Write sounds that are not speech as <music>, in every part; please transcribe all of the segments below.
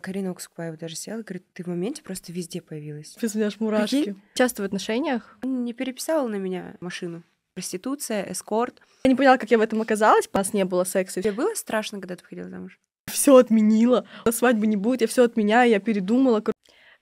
Карина Уксукпаева даже села и говорит, ты в моменте просто везде появилась. Ты знаешь, мурашки. Какие? Часто в отношениях? Не переписала на меня машину. Проституция, эскорт. Я не поняла, как я в этом оказалась, у нас не было секса. Тебе было страшно, когда ты выходила замуж? Все отменила. Свадьбы не будет, я все отменяю, я передумала.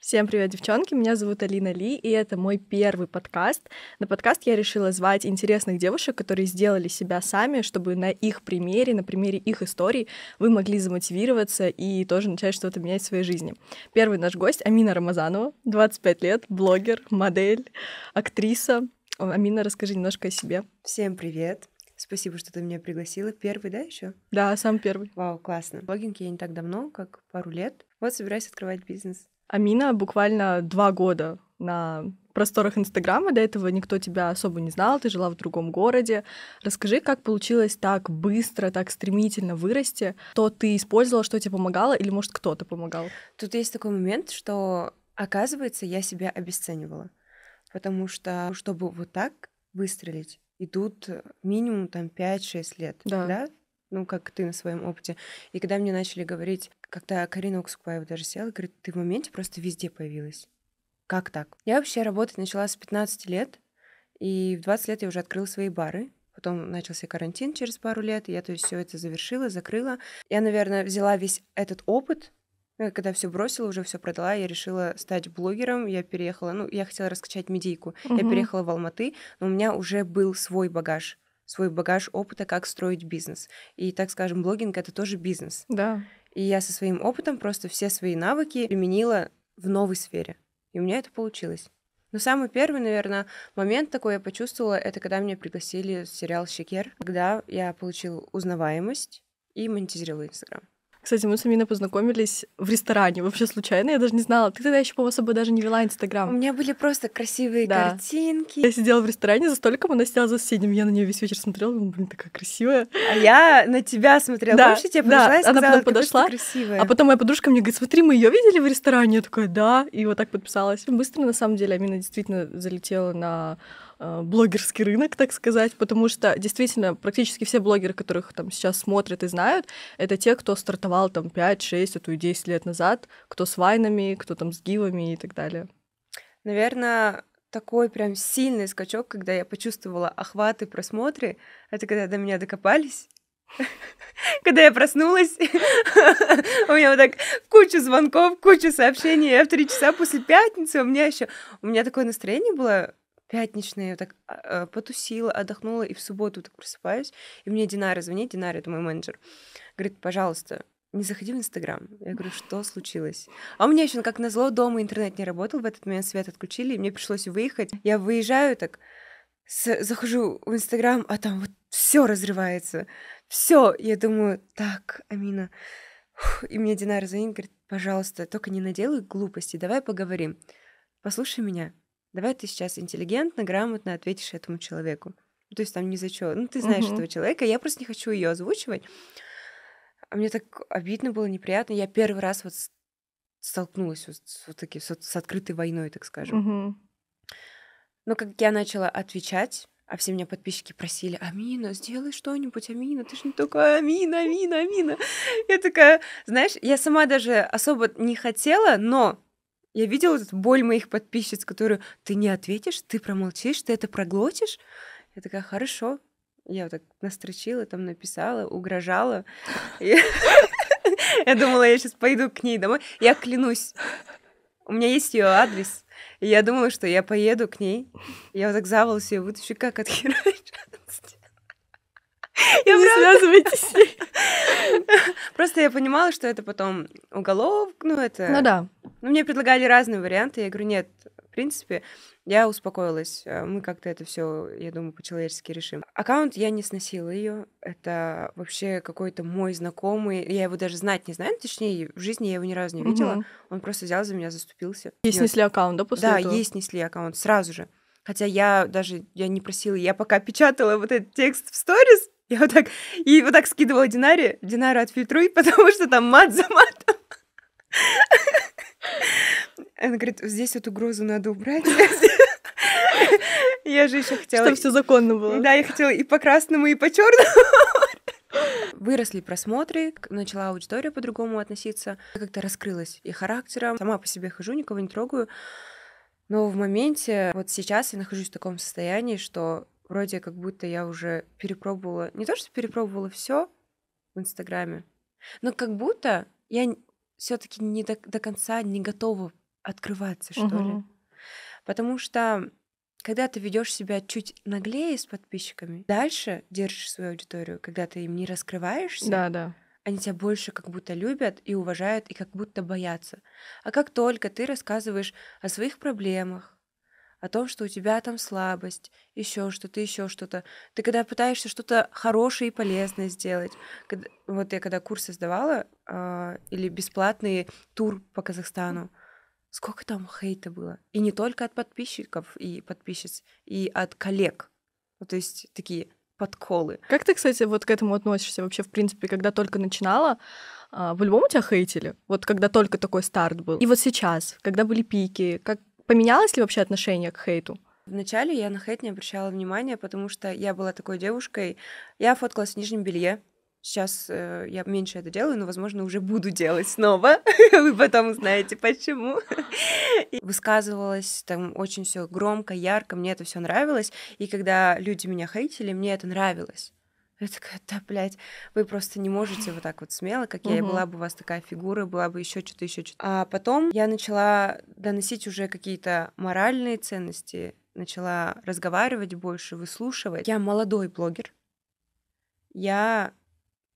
Всем привет, девчонки! Меня зовут Алина Ли, и это мой первый подкаст. На подкаст я решила звать интересных девушек, которые сделали себя сами, чтобы на их примере, на примере их историй вы могли замотивироваться и тоже начать что-то менять в своей жизни. Первый наш гость — Амина Рамазанова, 25 лет, блогер, модель, актриса. Амина, расскажи немножко о себе. Всем привет! Спасибо, что ты меня пригласила. Первый, да, еще? Да, сам первый. Вау, классно. Блогинг я не так давно, как пару лет. Вот собираюсь открывать бизнес. Амина буквально два года на просторах Инстаграма, до этого никто тебя особо не знал, ты жила в другом городе. Расскажи, как получилось так быстро, так стремительно вырасти, что ты использовала, что тебе помогало, или, может, кто-то помогал? Тут есть такой момент, что, оказывается, я себя обесценивала, потому что, чтобы вот так выстрелить, идут минимум там 5-6 лет, да. да? ну, как ты на своем опыте. И когда мне начали говорить, когда Карина Уксукпаева даже села, говорит, ты в моменте просто везде появилась. Как так? Я вообще работать начала с 15 лет, и в 20 лет я уже открыла свои бары. Потом начался карантин через пару лет, и я то есть все это завершила, закрыла. Я, наверное, взяла весь этот опыт, ну, когда все бросила, уже все продала, я решила стать блогером. Я переехала, ну, я хотела раскачать медийку. Угу. Я переехала в Алматы, но у меня уже был свой багаж свой багаж опыта, как строить бизнес. И, так скажем, блогинг — это тоже бизнес. Да. И я со своим опытом просто все свои навыки применила в новой сфере. И у меня это получилось. Но самый первый, наверное, момент такой я почувствовала, это когда меня пригласили в сериал «Щекер», когда я получила узнаваемость и монетизировала Инстаграм. Кстати, мы с Аминой познакомились в ресторане, вообще случайно, я даже не знала. Ты тогда еще, по-моему, с даже не вела Инстаграм. У меня были просто красивые да. картинки. Я сидела в ресторане за столиком, она сидела за соседним, я на нее весь вечер смотрела, думала, блин, такая красивая. А я на тебя смотрела. Да, Помнишь, я подошла да, и сказала, она потом подошла, красивая. А потом моя подружка мне говорит, смотри, мы ее видели в ресторане? Я такая, да, и вот так подписалась. Быстро, на самом деле, Амина действительно залетела на Э, блогерский рынок, так сказать, потому что действительно практически все блогеры, которых там сейчас смотрят и знают, это те, кто стартовал там 5, 6, а то и 10 лет назад, кто с вайнами, кто там с гивами и так далее. Наверное, такой прям сильный скачок, когда я почувствовала охваты, просмотры, это когда до меня докопались, <laughs> когда я проснулась, <laughs> у меня вот так куча звонков, куча сообщений, а в три часа после пятницы у меня еще, у меня такое настроение было, пятничная, я так э, потусила, отдохнула, и в субботу так просыпаюсь, и мне Динара звонит, Динара, это мой менеджер, говорит, пожалуйста, не заходи в Инстаграм. Я говорю, что случилось? А у меня еще как назло дома интернет не работал, в этот момент свет отключили, и мне пришлось выехать. Я выезжаю так, с, захожу в Инстаграм, а там вот все разрывается. Все, я думаю, так, Амина. и мне Динара звонит, говорит, пожалуйста, только не наделай глупости, давай поговорим. Послушай меня, давай ты сейчас интеллигентно, грамотно ответишь этому человеку. То есть там не за что. Ну, ты знаешь угу. этого человека, я просто не хочу ее озвучивать. А мне так обидно было, неприятно. Я первый раз вот столкнулась вот с, вот таки, с, с открытой войной, так скажем. Угу. Но как я начала отвечать, а все меня подписчики просили, Амина, сделай что-нибудь, Амина, ты же не такая, Амина, Амина, Амина. Я такая, знаешь, я сама даже особо не хотела, но я видела эту боль моих подписчиц, которую ты не ответишь, ты промолчишь, ты это проглотишь. Я такая, хорошо. Я вот так настрочила, там написала, угрожала. <laughs> Я думала, я сейчас пойду к ней домой. Я клянусь, у меня есть ее адрес. я думала, что я поеду к ней. Я вот так за волосы ее вытащу, как отхерачу. Я не связывайтесь с ней. <laughs> Просто я понимала, что это потом уголов, ну это... Ну да. Ну мне предлагали разные варианты, я говорю, нет, в принципе, я успокоилась. Э, мы как-то это все, я думаю, по-человечески решим. Аккаунт я не сносила ее. Это вообще какой-то мой знакомый. Я его даже знать не знаю, ну, точнее, в жизни я его ни разу не видела. Угу. Он просто взял за меня, заступился. Ей снесли аккаунт, да, после да, этого? Да, ей снесли аккаунт сразу же. Хотя я даже я не просила, я пока печатала вот этот текст в сторис, я вот так, и вот так скидывала Динаре, Динара отфильтруй, <laughs> потому что там мат за матом. Она говорит, здесь вот угрозу надо убрать. Я же еще хотела... Чтобы все законно было. Да, я хотела и по красному, и по черному. Выросли просмотры, начала аудитория по-другому относиться. Как-то раскрылась и характером. Сама по себе хожу, никого не трогаю. Но в моменте, вот сейчас я нахожусь в таком состоянии, что вроде как будто я уже перепробовала, не то что перепробовала все в Инстаграме, но как будто я все-таки не до, до конца не готова открываться, что угу. ли. Потому что когда ты ведешь себя чуть наглее с подписчиками, дальше держишь свою аудиторию, когда ты им не раскрываешься, да, да. они тебя больше как будто любят и уважают, и как будто боятся. А как только ты рассказываешь о своих проблемах, о том, что у тебя там слабость, еще что-то, еще что-то. Ты когда пытаешься что-то хорошее и полезное сделать, когда, вот я когда курсы сдавала, э, или бесплатный тур по Казахстану, сколько там хейта было. И не только от подписчиков и подписчиц, и от коллег. Ну, то есть такие подколы. Как ты, кстати, вот к этому относишься вообще, в принципе, когда только начинала, по-любому а, тебя хейтили? Вот когда только такой старт был. И вот сейчас, когда были пики, как, Поменялось ли вообще отношение к хейту? Вначале я на хейт не обращала внимания, потому что я была такой девушкой. Я фоткалась в нижнем белье. Сейчас э, я меньше это делаю, но, возможно, уже буду делать снова. <laughs> Вы потом узнаете, почему. Высказывалась там очень все громко, ярко, мне это все нравилось. И когда люди меня хейтили, мне это нравилось. Я такая, да, блядь, вы просто не можете вот так вот смело, как я, угу. была бы у вас такая фигура, была бы еще что-то, еще что-то. А потом я начала доносить уже какие-то моральные ценности, начала разговаривать больше, выслушивать. Я молодой блогер, я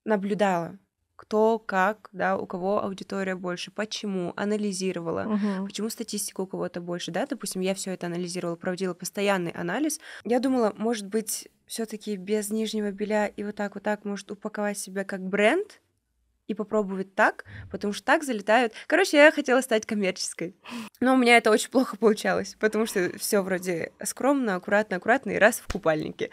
наблюдала кто, как, да, у кого аудитория больше, почему, анализировала, угу. почему статистика у кого-то больше, да, допустим, я все это анализировала, проводила постоянный анализ. Я думала, может быть, все-таки без нижнего белья и вот так вот так может упаковать себя как бренд и попробовать так, потому что так залетают. Короче, я хотела стать коммерческой, но у меня это очень плохо получалось, потому что все вроде скромно, аккуратно, аккуратно и раз в купальнике.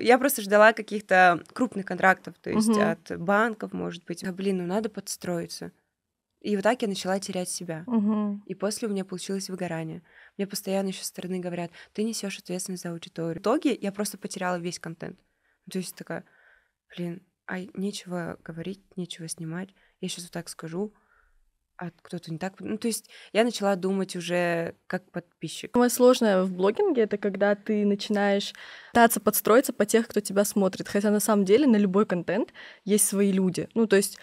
Я просто ждала каких-то крупных контрактов, то есть угу. от банков, может быть. А, блин, ну надо подстроиться. И вот так я начала терять себя. Угу. И после у меня получилось выгорание. Мне постоянно еще со стороны говорят, ты несешь ответственность за аудиторию. В итоге я просто потеряла весь контент. То есть такая, блин, а нечего говорить, нечего снимать. Я сейчас вот так скажу, а кто-то не так. Ну, то есть я начала думать уже как подписчик. Самое сложное в блогинге — это когда ты начинаешь пытаться подстроиться по тех, кто тебя смотрит. Хотя на самом деле на любой контент есть свои люди. Ну, то есть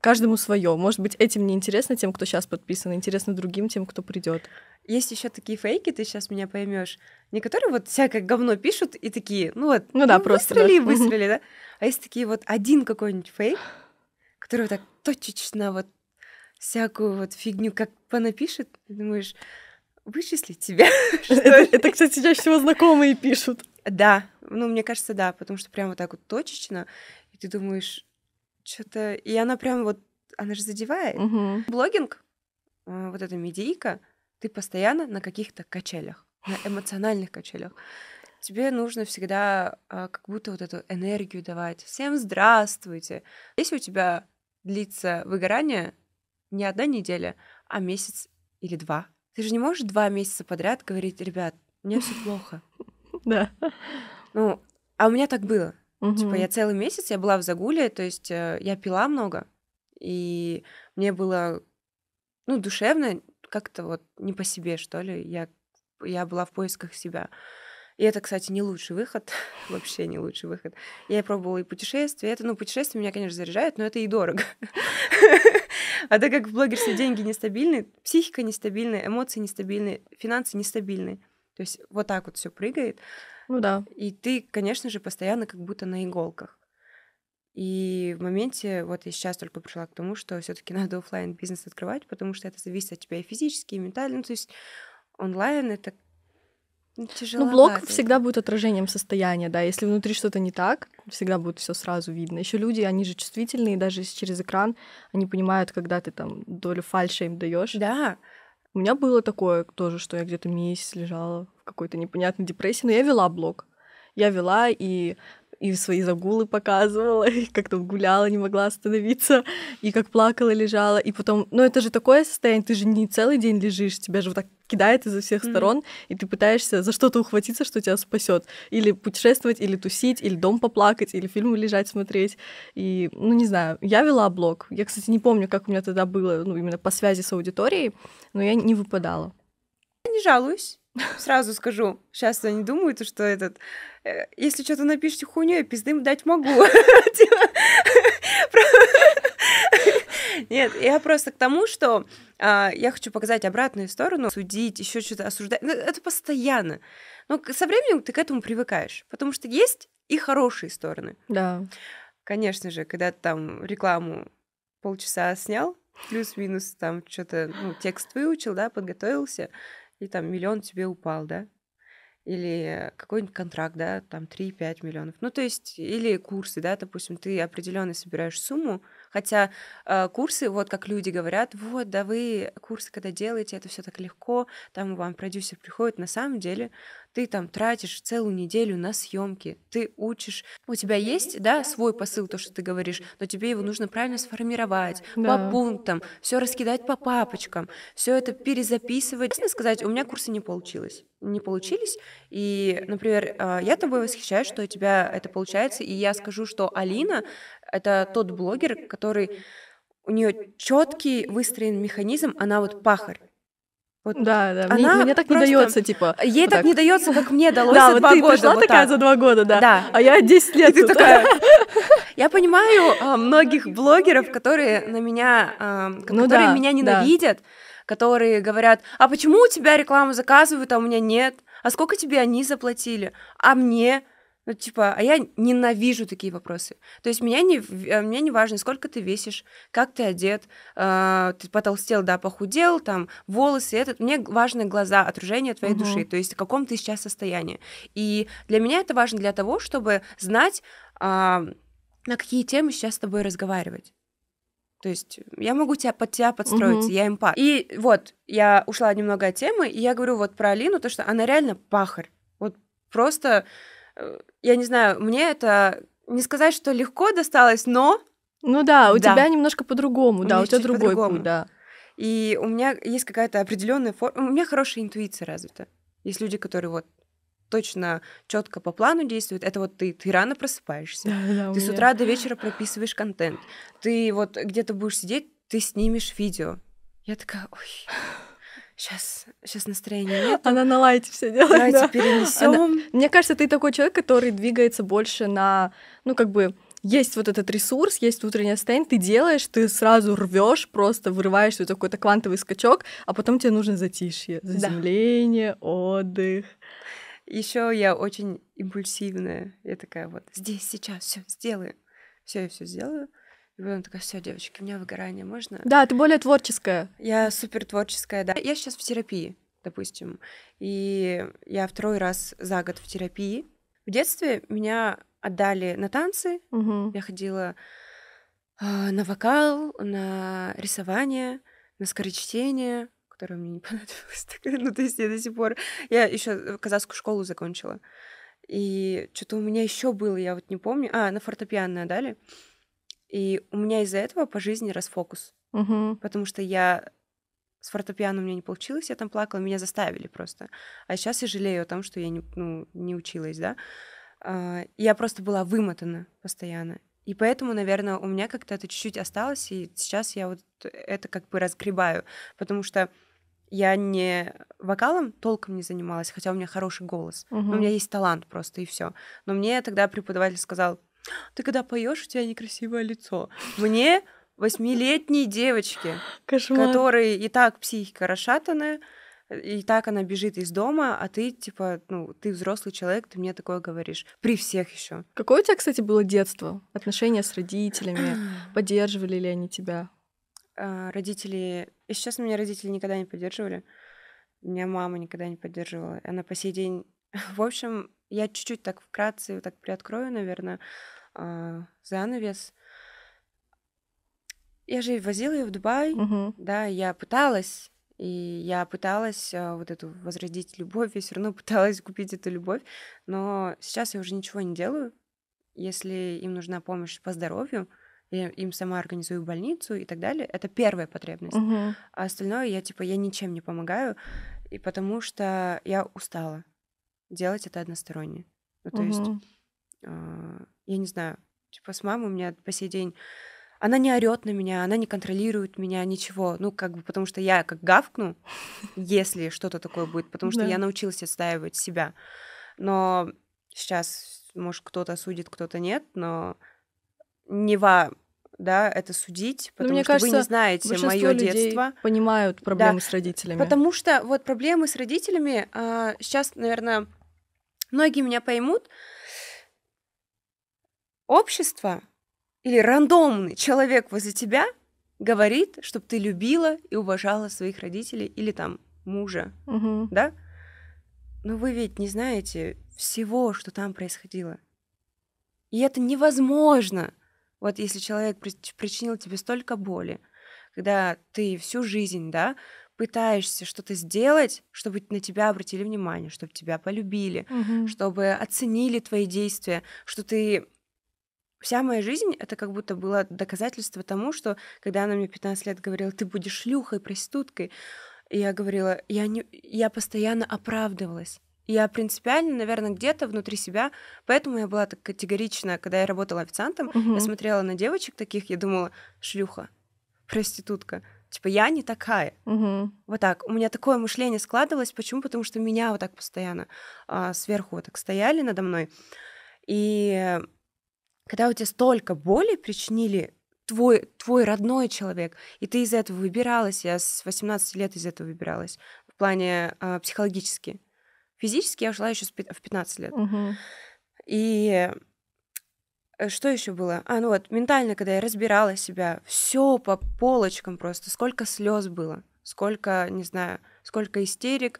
каждому свое. Может быть, этим не интересно тем, кто сейчас подписан, интересно другим тем, кто придет. Есть еще такие фейки, ты сейчас меня поймешь. Некоторые вот всякое говно пишут и такие, ну вот, ну, ну да, ну, просто выстрели, да. выстрели, да. А есть такие вот один какой-нибудь фейк, который вот так точечно вот всякую вот фигню, как понапишет, ты думаешь, вычислить тебя. <laughs> Это, кстати, чаще всего знакомые пишут. Да, ну, мне кажется, да, потому что прям вот так вот точечно, и ты думаешь, что-то... И она прям вот, она же задевает. Блогинг, э, вот эта медийка, ты постоянно на каких-то качелях, на эмоциональных качелях. Тебе нужно всегда а, как будто вот эту энергию давать. Всем здравствуйте. Если у тебя длится выгорание, не одна неделя, а месяц или два. Ты же не можешь два месяца подряд говорить, ребят, мне все плохо. <laughs> Да. Ну, а у меня так было. Угу. Типа я целый месяц, я была в загуле, то есть э, я пила много, и мне было, ну, душевно как-то вот не по себе, что ли. Я, я была в поисках себя. И это, кстати, не лучший выход, <laughs> вообще не лучший выход. Я пробовала и путешествия. Это, ну, путешествия меня, конечно, заряжают, но это и дорого. <laughs> А так как в блогерстве деньги нестабильны, психика нестабильная, эмоции нестабильные, финансы нестабильные. То есть вот так вот все прыгает. Ну да. И ты, конечно же, постоянно как будто на иголках. И в моменте, вот я сейчас только пришла к тому, что все-таки <laughs> надо офлайн бизнес открывать, потому что это зависит от тебя и физически, и ментально. Ну, то есть онлайн это ну, ну, тяжеловато. Ну, блок всегда будет отражением состояния, да. Если внутри что-то не так, всегда будет все сразу видно. Еще люди, они же чувствительные, даже через экран они понимают, когда ты там долю фальши им даешь. Да. У меня было такое тоже, что я где-то месяц лежала в какой-то непонятной депрессии, но я вела блог. Я вела и и свои загулы показывала, <laughs> и как то гуляла, не могла остановиться, и как плакала, лежала, и потом... Ну, это же такое состояние, ты же не целый день лежишь, тебя же вот так кидает изо всех mm-hmm. сторон, и ты пытаешься за что-то ухватиться, что тебя спасет. Или путешествовать, или тусить, или дом поплакать, или фильмы лежать смотреть. И, ну, не знаю, я вела блог. Я, кстати, не помню, как у меня тогда было, ну, именно по связи с аудиторией, но я не выпадала. Не жалуюсь. Сразу скажу, сейчас они думают, что этот, э, если что-то напишите хуйню, я пизды дать могу. <laughs> Типа, нет, я просто к тому, что а, я хочу показать обратную сторону, судить, еще что-то осуждать. Ну, это постоянно. Но ну, со временем ты к этому привыкаешь, потому что есть и хорошие стороны. Да. Конечно же, когда ты там рекламу полчаса снял, плюс-минус там что-то, ну, текст выучил, да, подготовился, и там миллион тебе упал, да, или какой-нибудь контракт, да, там 3-5 миллионов. Ну, то есть, или курсы, да, допустим, ты определенно собираешь сумму, Хотя э, курсы, вот как люди говорят, вот, да вы курсы, когда делаете, это все так легко, там вам продюсер приходит, на самом деле ты там тратишь целую неделю на съемки, ты учишь. У тебя есть, да, свой посыл, то, что ты говоришь, но тебе его нужно правильно сформировать да. по пунктам, все раскидать по папочкам, все это перезаписывать. Честно сказать, у меня курсы не получилось. Не получились. И, например, а, я тобой восхищаюсь, что у тебя это получается. И я скажу, что Алина это тот блогер, который у нее четкий выстроен механизм, она вот пахарь. Вот да, да. Она мне, мне так просто... не дается, типа. Ей вот так, так не дается, как мне <laughs> далось да, за вот два ты года. Пришла вот такая так. за два года, да. да. А я 10 лет. И ты такая. <laughs> Я понимаю а, многих блогеров, которые на меня, а, ну которые меня ненавидят, которые говорят: а почему у тебя рекламу заказывают, а у меня нет? А сколько тебе они заплатили? А мне? Ну, типа, а я ненавижу такие вопросы. То есть меня не, э, меня не важно, сколько ты весишь, как ты одет, э, ты потолстел, да, похудел, там, волосы, этот. Мне важны глаза, отражение твоей угу. души, то есть в каком ты сейчас состоянии. И для меня это важно для того, чтобы знать, э, на какие темы сейчас с тобой разговаривать. То есть я могу тебя под тебя подстроиться, угу. я эмпат. И вот, я ушла немного от темы, и я говорю вот про Алину, то, что она реально пахарь. Вот просто Э, я не знаю, мне это не сказать, что легко досталось, но... Ну да, у да. тебя немножко по-другому, да, у тебя другой путь, да. И у меня есть какая-то определенная форма. У меня хорошая интуиция развита. Есть люди, которые вот точно, четко по плану действуют. это вот ты, ты рано просыпаешься, да, да, ты с утра до вечера прописываешь контент, ты вот где-то будешь сидеть, ты снимешь видео. Я такая, ой, сейчас, сейчас настроение нет. <laughs> Она на лайте все делает. Давайте да. перенесем. Она... Мне кажется, ты такой человек, который двигается больше на, ну как бы есть вот этот ресурс, есть внутреннее состояние, ты делаешь, ты сразу рвешь, просто вырываешь это какой-то квантовый скачок, а потом тебе нужно затишье, заземление, да. отдых. Еще я очень импульсивная. Я такая вот здесь, сейчас все сделаю. Все, я все сделаю. И она такая, все, девочки, у меня выгорание, можно? Да, ты более творческая. Я супер творческая, да. Я сейчас в терапии, допустим, и я второй раз за год в терапии. В детстве меня отдали на танцы, угу. я ходила э, на вокал, на рисование, на скорочтение, которое мне не <laughs> понадобилось. ну, то есть я до сих пор... Я еще казахскую школу закончила. И что-то у меня еще было, я вот не помню. А, на фортепиано дали. И у меня из-за этого по жизни расфокус. Угу. Потому что я с фортепиано у меня не получилось, я там плакала, меня заставили просто. А сейчас я жалею о том, что я не, ну, не училась, да. А, я просто была вымотана постоянно. И поэтому, наверное, у меня как-то это чуть-чуть осталось, и сейчас я вот это как бы разгребаю, потому что я не вокалом толком не занималась, хотя у меня хороший голос, угу. у меня есть талант просто и все. Но мне тогда преподаватель сказал, ты когда поешь, у тебя некрасивое лицо. Мне восьмилетней девочке, Кошмар. которой и так психика расшатанная, и так она бежит из дома, а ты типа, ну, ты взрослый человек, ты мне такое говоришь. При всех еще. Какое у тебя, кстати, было детство? Отношения с родителями? <clears throat> Поддерживали ли они тебя? А, родители... И сейчас меня родители никогда не поддерживали. Меня мама никогда не поддерживала. Она по сей день... <laughs> В общем, я чуть-чуть так вкратце так приоткрою, наверное, а, занавес. Я же возила ее в Дубай, угу. да, я пыталась, и я пыталась а, вот эту возродить любовь, я все равно <laughs> пыталась купить эту любовь, но сейчас я уже ничего не делаю. Если им нужна помощь по здоровью, я им сама организую больницу и так далее, это первая потребность. Угу. А остальное я типа я ничем не помогаю, и потому что я устала делать это односторонне. Ну, то угу. есть, э, я не знаю, типа с мамой у меня по сей день она не орет на меня, она не контролирует меня, ничего. Ну, как бы, потому что я как гавкну, <laughs> если что-то такое будет, потому что я научилась отстаивать себя. Но сейчас, может, кто-то судит, кто-то нет, но не во да, это судить, ну, потому мне что кажется, вы не знаете мое детство. Понимают проблемы да, с родителями. Потому что вот проблемы с родителями а, сейчас, наверное, многие меня поймут, общество или рандомный человек возле тебя говорит, чтобы ты любила и уважала своих родителей или там мужа, угу. да? Но вы ведь не знаете всего, что там происходило. И это невозможно. Вот если человек причинил тебе столько боли, когда ты всю жизнь, да, пытаешься что-то сделать, чтобы на тебя обратили внимание, чтобы тебя полюбили, угу. чтобы оценили твои действия, что ты вся моя жизнь это как будто было доказательство тому, что когда она мне 15 лет говорила, ты будешь шлюхой, проституткой, я говорила, я, не, я постоянно оправдывалась. Я принципиально, наверное, где-то внутри себя, поэтому я была так категорична, когда я работала официантом, угу. я смотрела на девочек таких, я думала, шлюха, проститутка. Типа, я не такая. Угу. Вот так. У меня такое мышление складывалось. Почему? Потому что меня вот так постоянно а, сверху вот так стояли надо мной. И когда у тебя столько боли причинили твой, твой родной человек, и ты из этого выбиралась, я с 18 лет из этого выбиралась, в плане а, психологически. Физически я ушла еще в 15 лет. Угу. И Э, что еще было? А, ну вот, ментально, когда я разбирала себя, все по полочкам просто, сколько слез было, сколько, не знаю, сколько истерик,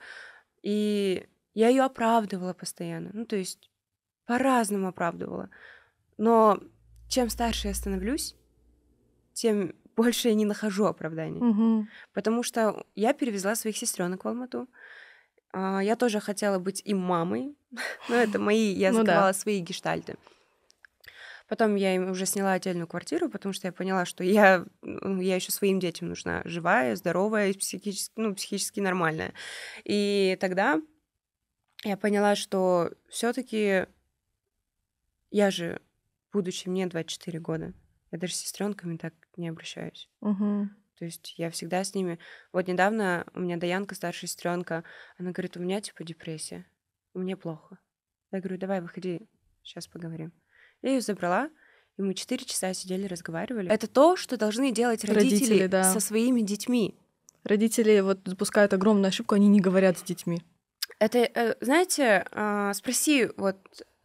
и я ее оправдывала постоянно, ну, то есть по-разному оправдывала. Но чем старше я становлюсь, тем <laughs> больше я не нахожу оправданий. Угу. Потому что я перевезла своих сестренок в Алмату. А, я тоже хотела быть им мамой, <laughs> но это мои, я ну закрывала свои гештальты. Потом я им уже сняла отдельную квартиру, потому что я поняла, что я, ну, я еще своим детям нужна, живая, здоровая, психически, ну, психически нормальная. И тогда я поняла, что все-таки я же, будучи мне 24 года, я даже с сестренками так не обращаюсь. Угу. То есть я всегда с ними. Вот недавно у меня Даянка, старшая сестренка, она говорит, у меня типа депрессия, мне плохо. Я говорю, давай выходи, сейчас поговорим. Я ее забрала, и мы четыре часа сидели, разговаривали. Это то, что должны делать родители, родители да. со своими детьми. Родители вот допускают огромную ошибку, они не говорят с детьми. Это, э, знаете, а, спроси, вот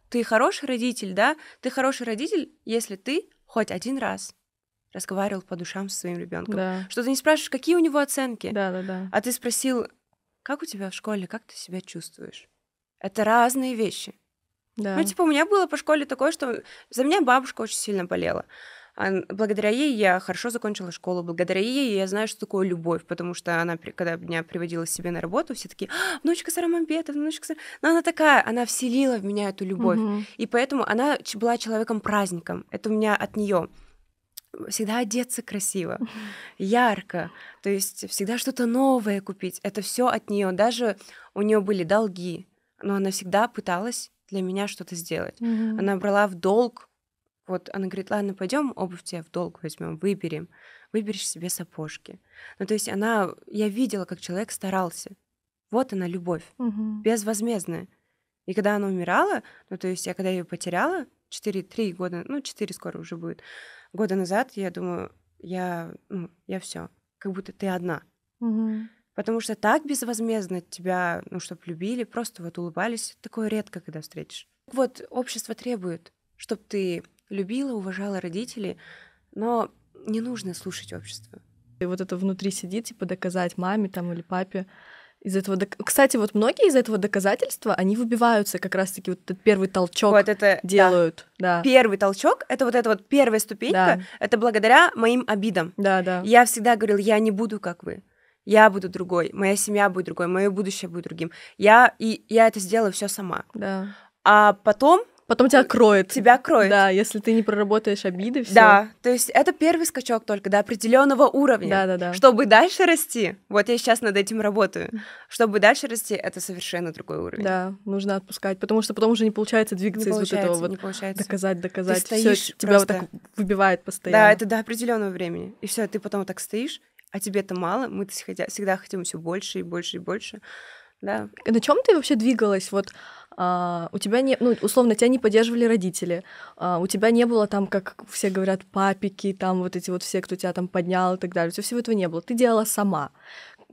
ты хороший родитель, да? Ты хороший родитель, если ты хоть один раз разговаривал по душам со своим ребенком. Да. Что ты не спрашиваешь, какие у него оценки. Да, да, да. А ты спросил, как у тебя в школе, как ты себя чувствуешь? Это разные вещи. Да. Ну, типа, у меня было по школе такое, что за меня бабушка очень сильно болела. А Благодаря ей я хорошо закончила школу, благодаря ей я знаю, что такое любовь, потому что она, когда меня приводила себе на работу, все такие, а, внучка Сара Мамбетов, внучка Сара... Но она такая, она вселила в меня эту любовь, угу. и поэтому она была человеком-праздником, это у меня от нее всегда одеться красиво, <laughs> ярко, то есть всегда что-то новое купить. Это все от нее. Даже у нее были долги, но она всегда пыталась для меня что-то сделать. Mm-hmm. Она брала в долг. Вот она говорит, ладно, пойдем обувь тебе в долг возьмем, выберем, выберешь себе сапожки. Ну, то есть она, я видела, как человек старался. Вот она, любовь, mm-hmm. безвозмездная. И когда она умирала, ну, то есть я когда ее потеряла, 4, 3 года, ну, 4 скоро уже будет, года назад, я думаю, я, ну, я все, как будто ты одна. Mm-hmm. Потому что так безвозмездно тебя, ну, чтобы любили, просто вот улыбались, такое редко, когда встретишь. Вот общество требует, чтобы ты любила, уважала родителей, но не нужно слушать общество. И вот это внутри сидит, типа, доказать маме там или папе, из этого кстати вот многие из этого доказательства они выбиваются как раз таки вот этот первый толчок вот это делают да. да первый толчок это вот эта вот первая ступенька да. это благодаря моим обидам да да я всегда говорил я не буду как вы я буду другой, моя семья будет другой, мое будущее будет другим. Я и я это сделаю все сама. Да. А потом Потом тебя кроет. Тебя кроет. Да, если ты не проработаешь обиды, все. Да, то есть это первый скачок только до определенного уровня. Да, да, да. Чтобы дальше расти, вот я сейчас над этим работаю. Чтобы дальше расти, это совершенно другой уровень. Да, нужно отпускать, потому что потом уже не получается двигаться не из получается, вот этого вот. получается. Доказать, доказать. Ты стоишь все, тебя вот так выбивает постоянно. Да, это до определенного времени. И все, ты потом вот так стоишь, а тебе это мало, мы всегда хотим все больше и больше и больше. Да. Э, на чем ты вообще двигалась? Вот а, у тебя не, ну, условно, тебя не поддерживали родители, а, у тебя не было там, как все говорят, папики, там вот эти вот все, кто тебя там поднял и так далее. У тебя всего этого не было. Ты делала сама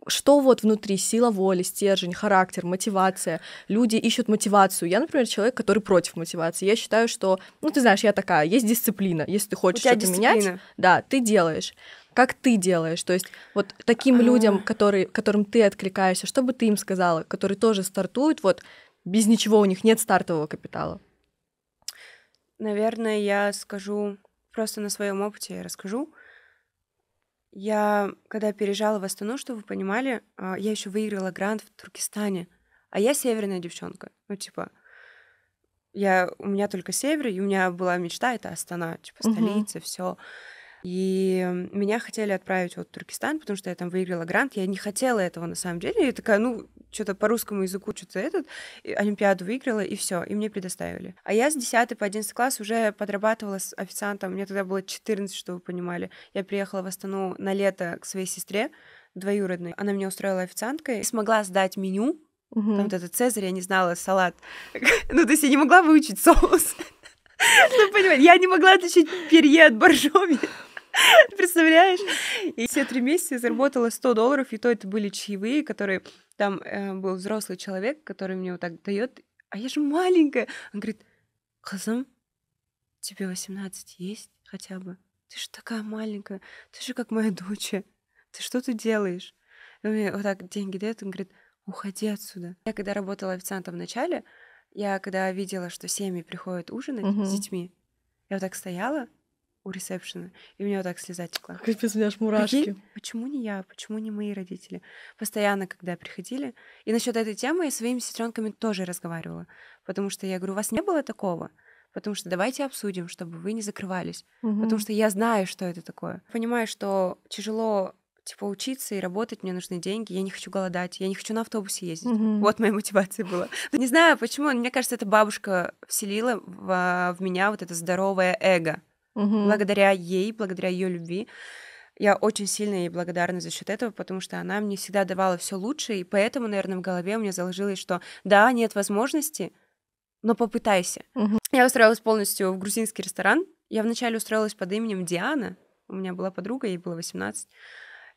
что вот внутри, сила воли, стержень, характер, мотивация. Люди ищут мотивацию. Я, например, человек, который против мотивации. Я считаю, что, ну, ты знаешь, я такая, есть дисциплина. Если ты хочешь что-то менять, да, ты делаешь как ты делаешь? То есть вот таким а. людям, которые, которым ты откликаешься, что бы ты им сказала, которые тоже стартуют, вот без ничего у них нет стартового капитала? Наверное, я скажу просто на своем опыте я расскажу. Я, когда переезжала в Астану, чтобы вы понимали, а, я еще выиграла грант в Туркестане, а я северная девчонка. Ну, типа, я, у меня только север, и у меня была мечта, это Астана, типа, столица, угу. все. И меня хотели отправить вот в Туркестан, потому что я там выиграла грант. Я не хотела этого на самом деле. Я такая, ну, что-то по русскому языку, что-то этот, Олимпиаду выиграла, и все, и мне предоставили. А я с 10 по 11 класс уже подрабатывала с официантом, мне тогда было 14, чтобы вы понимали. Я приехала в Астану на лето к своей сестре, двоюродной. Она меня устроила официанткой, и смогла сдать меню, Угу. Там вот этот цезарь, я не знала, салат. <laughs> Ну, то есть я не могла выучить соус. <laughs> Ну, понимаете, я не могла отличить перье от боржоми. <laughs> Представляешь? И все три месяца я заработала 100 долларов, и то это были чаевые, которые... Там э, был взрослый человек, который мне вот так дает, а я же маленькая. Он говорит, Хазам, тебе 18 есть хотя бы? Ты же такая маленькая, ты же как моя дочь. Ты что ты делаешь? И он мне вот так деньги дает, он говорит, уходи отсюда. Я когда работала официантом в начале, я когда видела, что семьи приходят ужинать угу. с детьми, я вот так стояла, у ресепшена. И у меня вот так слеза текла. Капец, у меня аж мурашки. Прикинь, почему не я? Почему не мои родители? Постоянно, когда приходили. И насчет этой темы я своими сестренками тоже разговаривала. Потому что я говорю, у вас не было такого? Потому что давайте обсудим, чтобы вы не закрывались. Угу. Потому что я знаю, что это такое. Понимаю, что тяжело типа учиться и работать, мне нужны деньги, я не хочу голодать, я не хочу на автобусе ездить. mm Вот моя мотивация была. Не знаю почему, мне кажется, эта бабушка вселила в а, меня вот это здоровое эго. Угу. Благодаря ей, благодаря ее любви. Я очень сильно ей благодарна за счет этого, потому что она мне всегда давала все лучшее, и поэтому, наверное, в голове у меня заложилось, что да, нет возможности, но попытайся. Угу. Я устроилась полностью в грузинский ресторан. Я вначале устроилась под именем Диана. У меня была подруга, ей было 18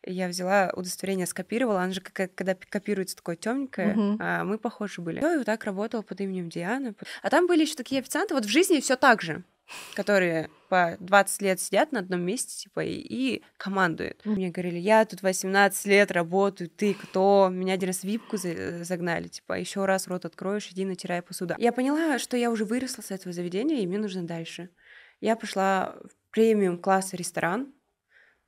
я взяла удостоверение, скопировала. Она же, когда копируется, такое темненькое. Угу. А мы похожи были. Я вот так работала под именем Диана. А там были еще такие официанты. Вот в жизни все так же которые по 20 лет сидят на одном месте, типа, и, и командуют. Мне говорили, я тут 18 лет работаю, ты кто? Меня один раз в випку за- э, загнали, типа, еще раз рот откроешь, иди натирай посуду. Я поняла, что я уже выросла с этого заведения, и мне нужно дальше. Я пошла в премиум класс ресторан,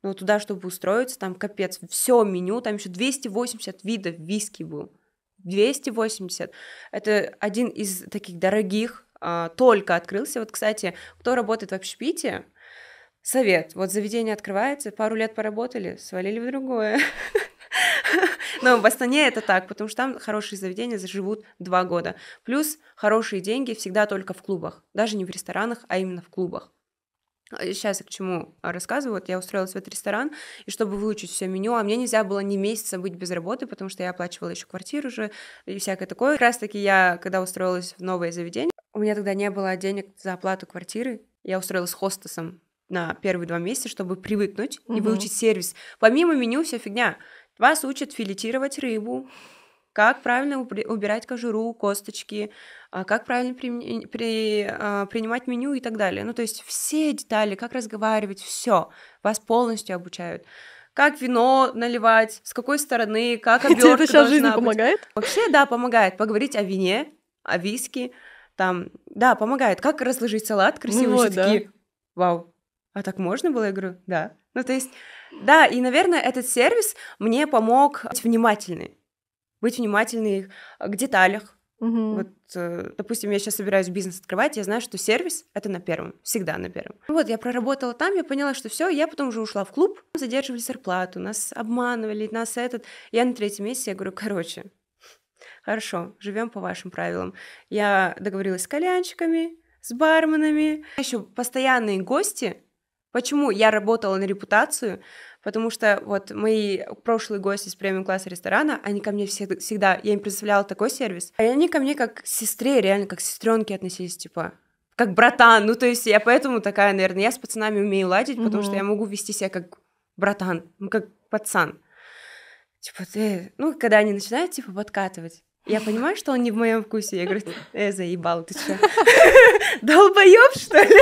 но ну, туда, чтобы устроиться, там капец, все меню, там еще 280 видов виски был. 280. Это один из таких дорогих а, только открылся. Вот, кстати, кто работает в общепите, совет. Вот заведение открывается, пару лет поработали, свалили в другое. <laughs> Но в Астане это так, потому что там хорошие заведения заживут два года. Плюс хорошие деньги всегда только в клубах. Даже не в ресторанах, а именно в клубах. Сейчас а, я к чему рассказываю. Вот я устроилась в этот ресторан, и чтобы выучить все меню, а мне нельзя было ни месяца быть без работы, потому что я оплачивала еще квартиру уже и всякое такое. Как раз таки я, когда устроилась в новое заведение, у меня тогда не было денег за оплату квартиры. Я устроилась хостесом на первые два месяца, чтобы привыкнуть угу. и выучить сервис. Помимо меню вся фигня. Вас учат филетировать рыбу, как правильно убирать кожуру, косточки, а, как правильно при, при, а, принимать меню и так далее. Ну, то есть все детали, как разговаривать, все вас полностью обучают. Как вино наливать, с какой стороны, как <laughs> обертка Это сейчас жизни помогает? Вообще, да, помогает. Поговорить о вине, о виске, там, да, помогает, как разложить салат, красиво, ну, вот, да. такие, вау, а так можно было? Я говорю, да. Ну, то есть, да, и, наверное, этот сервис мне помог быть внимательной, быть внимательной к деталях. Угу. Вот, э, допустим, я сейчас собираюсь бизнес открывать, я знаю, что сервис это на первом, всегда на первом. Ну вот, я проработала там, я поняла, что все, я потом уже ушла в клуб, задерживали зарплату, нас обманывали, нас этот. Я на третьем месяце, я говорю, короче, Хорошо, живем по вашим правилам. Я договорилась с кальянщиками, с барменами. Еще постоянные гости. Почему я работала на репутацию? Потому что вот мои прошлые гости из премиум-класса ресторана, они ко мне всегда, всегда, я им представляла такой сервис. И они ко мне как к сестре, реально как сестренки относились, типа, как братан. Ну, то есть я поэтому такая, наверное, я с пацанами умею ладить, mm потому что я могу вести себя как братан, ну, как пацан. Типа, ты... Ну, когда они начинают, типа, подкатывать. Я <laughs> понимаю, что он не в моем вкусе. Я говорю, э, заебал, ты что? <laughs> Долбоеб, что ли?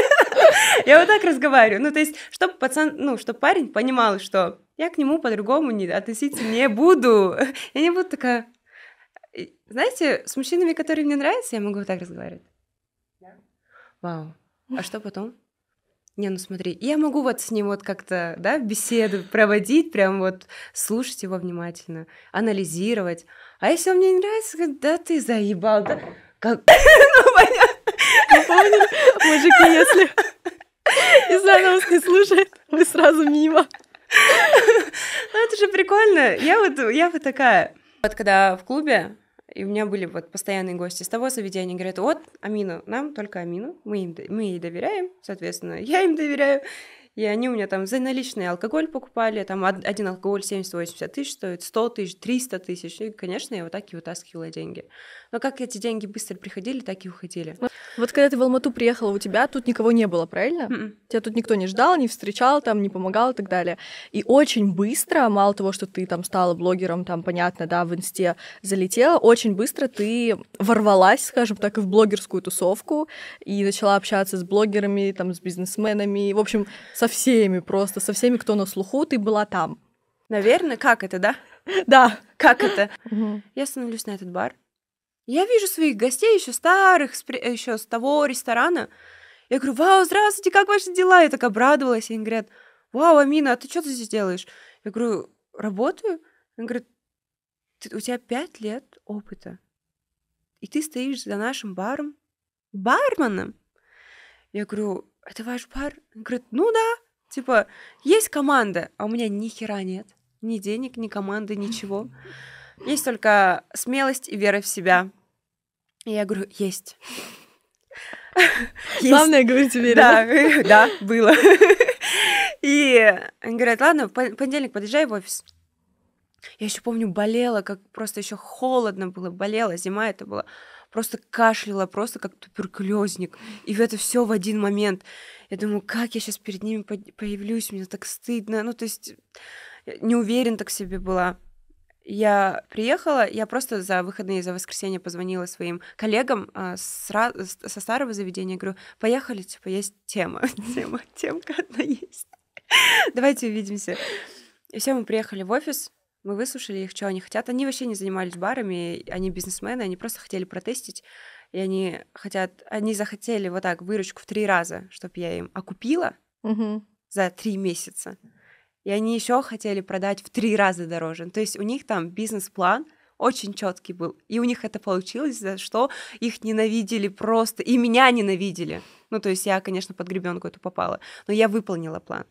<laughs> Я вот так разговариваю. Ну, то есть, чтобы пацан, ну, чтобы парень понимал, что я к нему по-другому не относиться не буду. Я не буду такая... Знаете, с мужчинами, которые мне нравятся, я могу вот так разговаривать. Вау. А что потом? Не, ну смотри, я могу вот с ним вот как-то, да, беседу проводить, прям вот слушать его внимательно, анализировать. А если он мне не нравится, да ты заебал, да? Как... <laughs> ну, понятно. Ну, помню, мужики, если... Если она вас не слушает, вы сразу мимо. ну, это же прикольно. Я вот, я вот такая. Вот когда в клубе, и у меня были вот постоянные гости с того заведения, говорят, вот, Амину, нам только Амину, мы, им, мы ей доверяем, соответственно, я им доверяю, и они у меня там за наличный алкоголь покупали, там один алкоголь 70-80 тысяч стоит, 100 тысяч, 300 тысяч. И, конечно, я вот так и вытаскивала деньги. Но а как эти деньги быстро приходили, так и уходили. Вот когда ты в Алмату приехала, у тебя тут никого не было, правильно? Mm-mm. М-м. Тебя тут никто не ждал, не встречал, там не помогал и так далее. И очень быстро, мало того, что ты там стала блогером, там, понятно, да, в инсте залетела, очень быстро ты ворвалась, скажем так, и в блогерскую тусовку, и начала общаться с блогерами, там, с бизнесменами, в общем, со всеми просто, со всеми, кто на слуху, ты была там. Наверное, как это, да? Да. Как это? Я становлюсь на этот бар, я вижу своих гостей еще старых, еще с того ресторана. Я говорю, вау, здравствуйте, как ваши дела? Я так обрадовалась. И они говорят, вау, Амина, а ты что ты здесь делаешь? Я говорю, работаю. Он говорит, у тебя пять лет опыта, и ты стоишь за нашим баром барменом. Я говорю, это ваш бар? Он говорит, ну да, типа, есть команда, а у меня ни хера нет, ни денег, ни команды, ничего. Есть только смелость и вера в себя. Я говорю, есть. <laughs> есть. Главное, говорить уверенно. Да, <laughs> да, было. <laughs> И они говорят, ладно, в понедельник подъезжай в офис. Я еще помню, болела, как просто еще холодно было, болела, зима это была. Просто кашляла, просто как туберкулезник. И это все в один момент. Я думаю, как я сейчас перед ними появлюсь, мне так стыдно. Ну, то есть не уверен так себе была. Я приехала, я просто за выходные, за воскресенье позвонила своим коллегам а, с, со старого заведения, говорю, поехали, типа, есть тема, <laughs> тема, темка одна есть. <laughs> Давайте увидимся. И все, мы приехали в офис, мы выслушали их, что они хотят. Они вообще не занимались барами, они бизнесмены, они просто хотели протестить. И они хотят, они захотели вот так выручку в три раза, чтобы я им окупила за три месяца и они еще хотели продать в три раза дороже. То есть у них там бизнес-план очень четкий был, и у них это получилось, за что их ненавидели просто, и меня ненавидели. Ну, то есть я, конечно, под гребенку эту попала, но я выполнила план.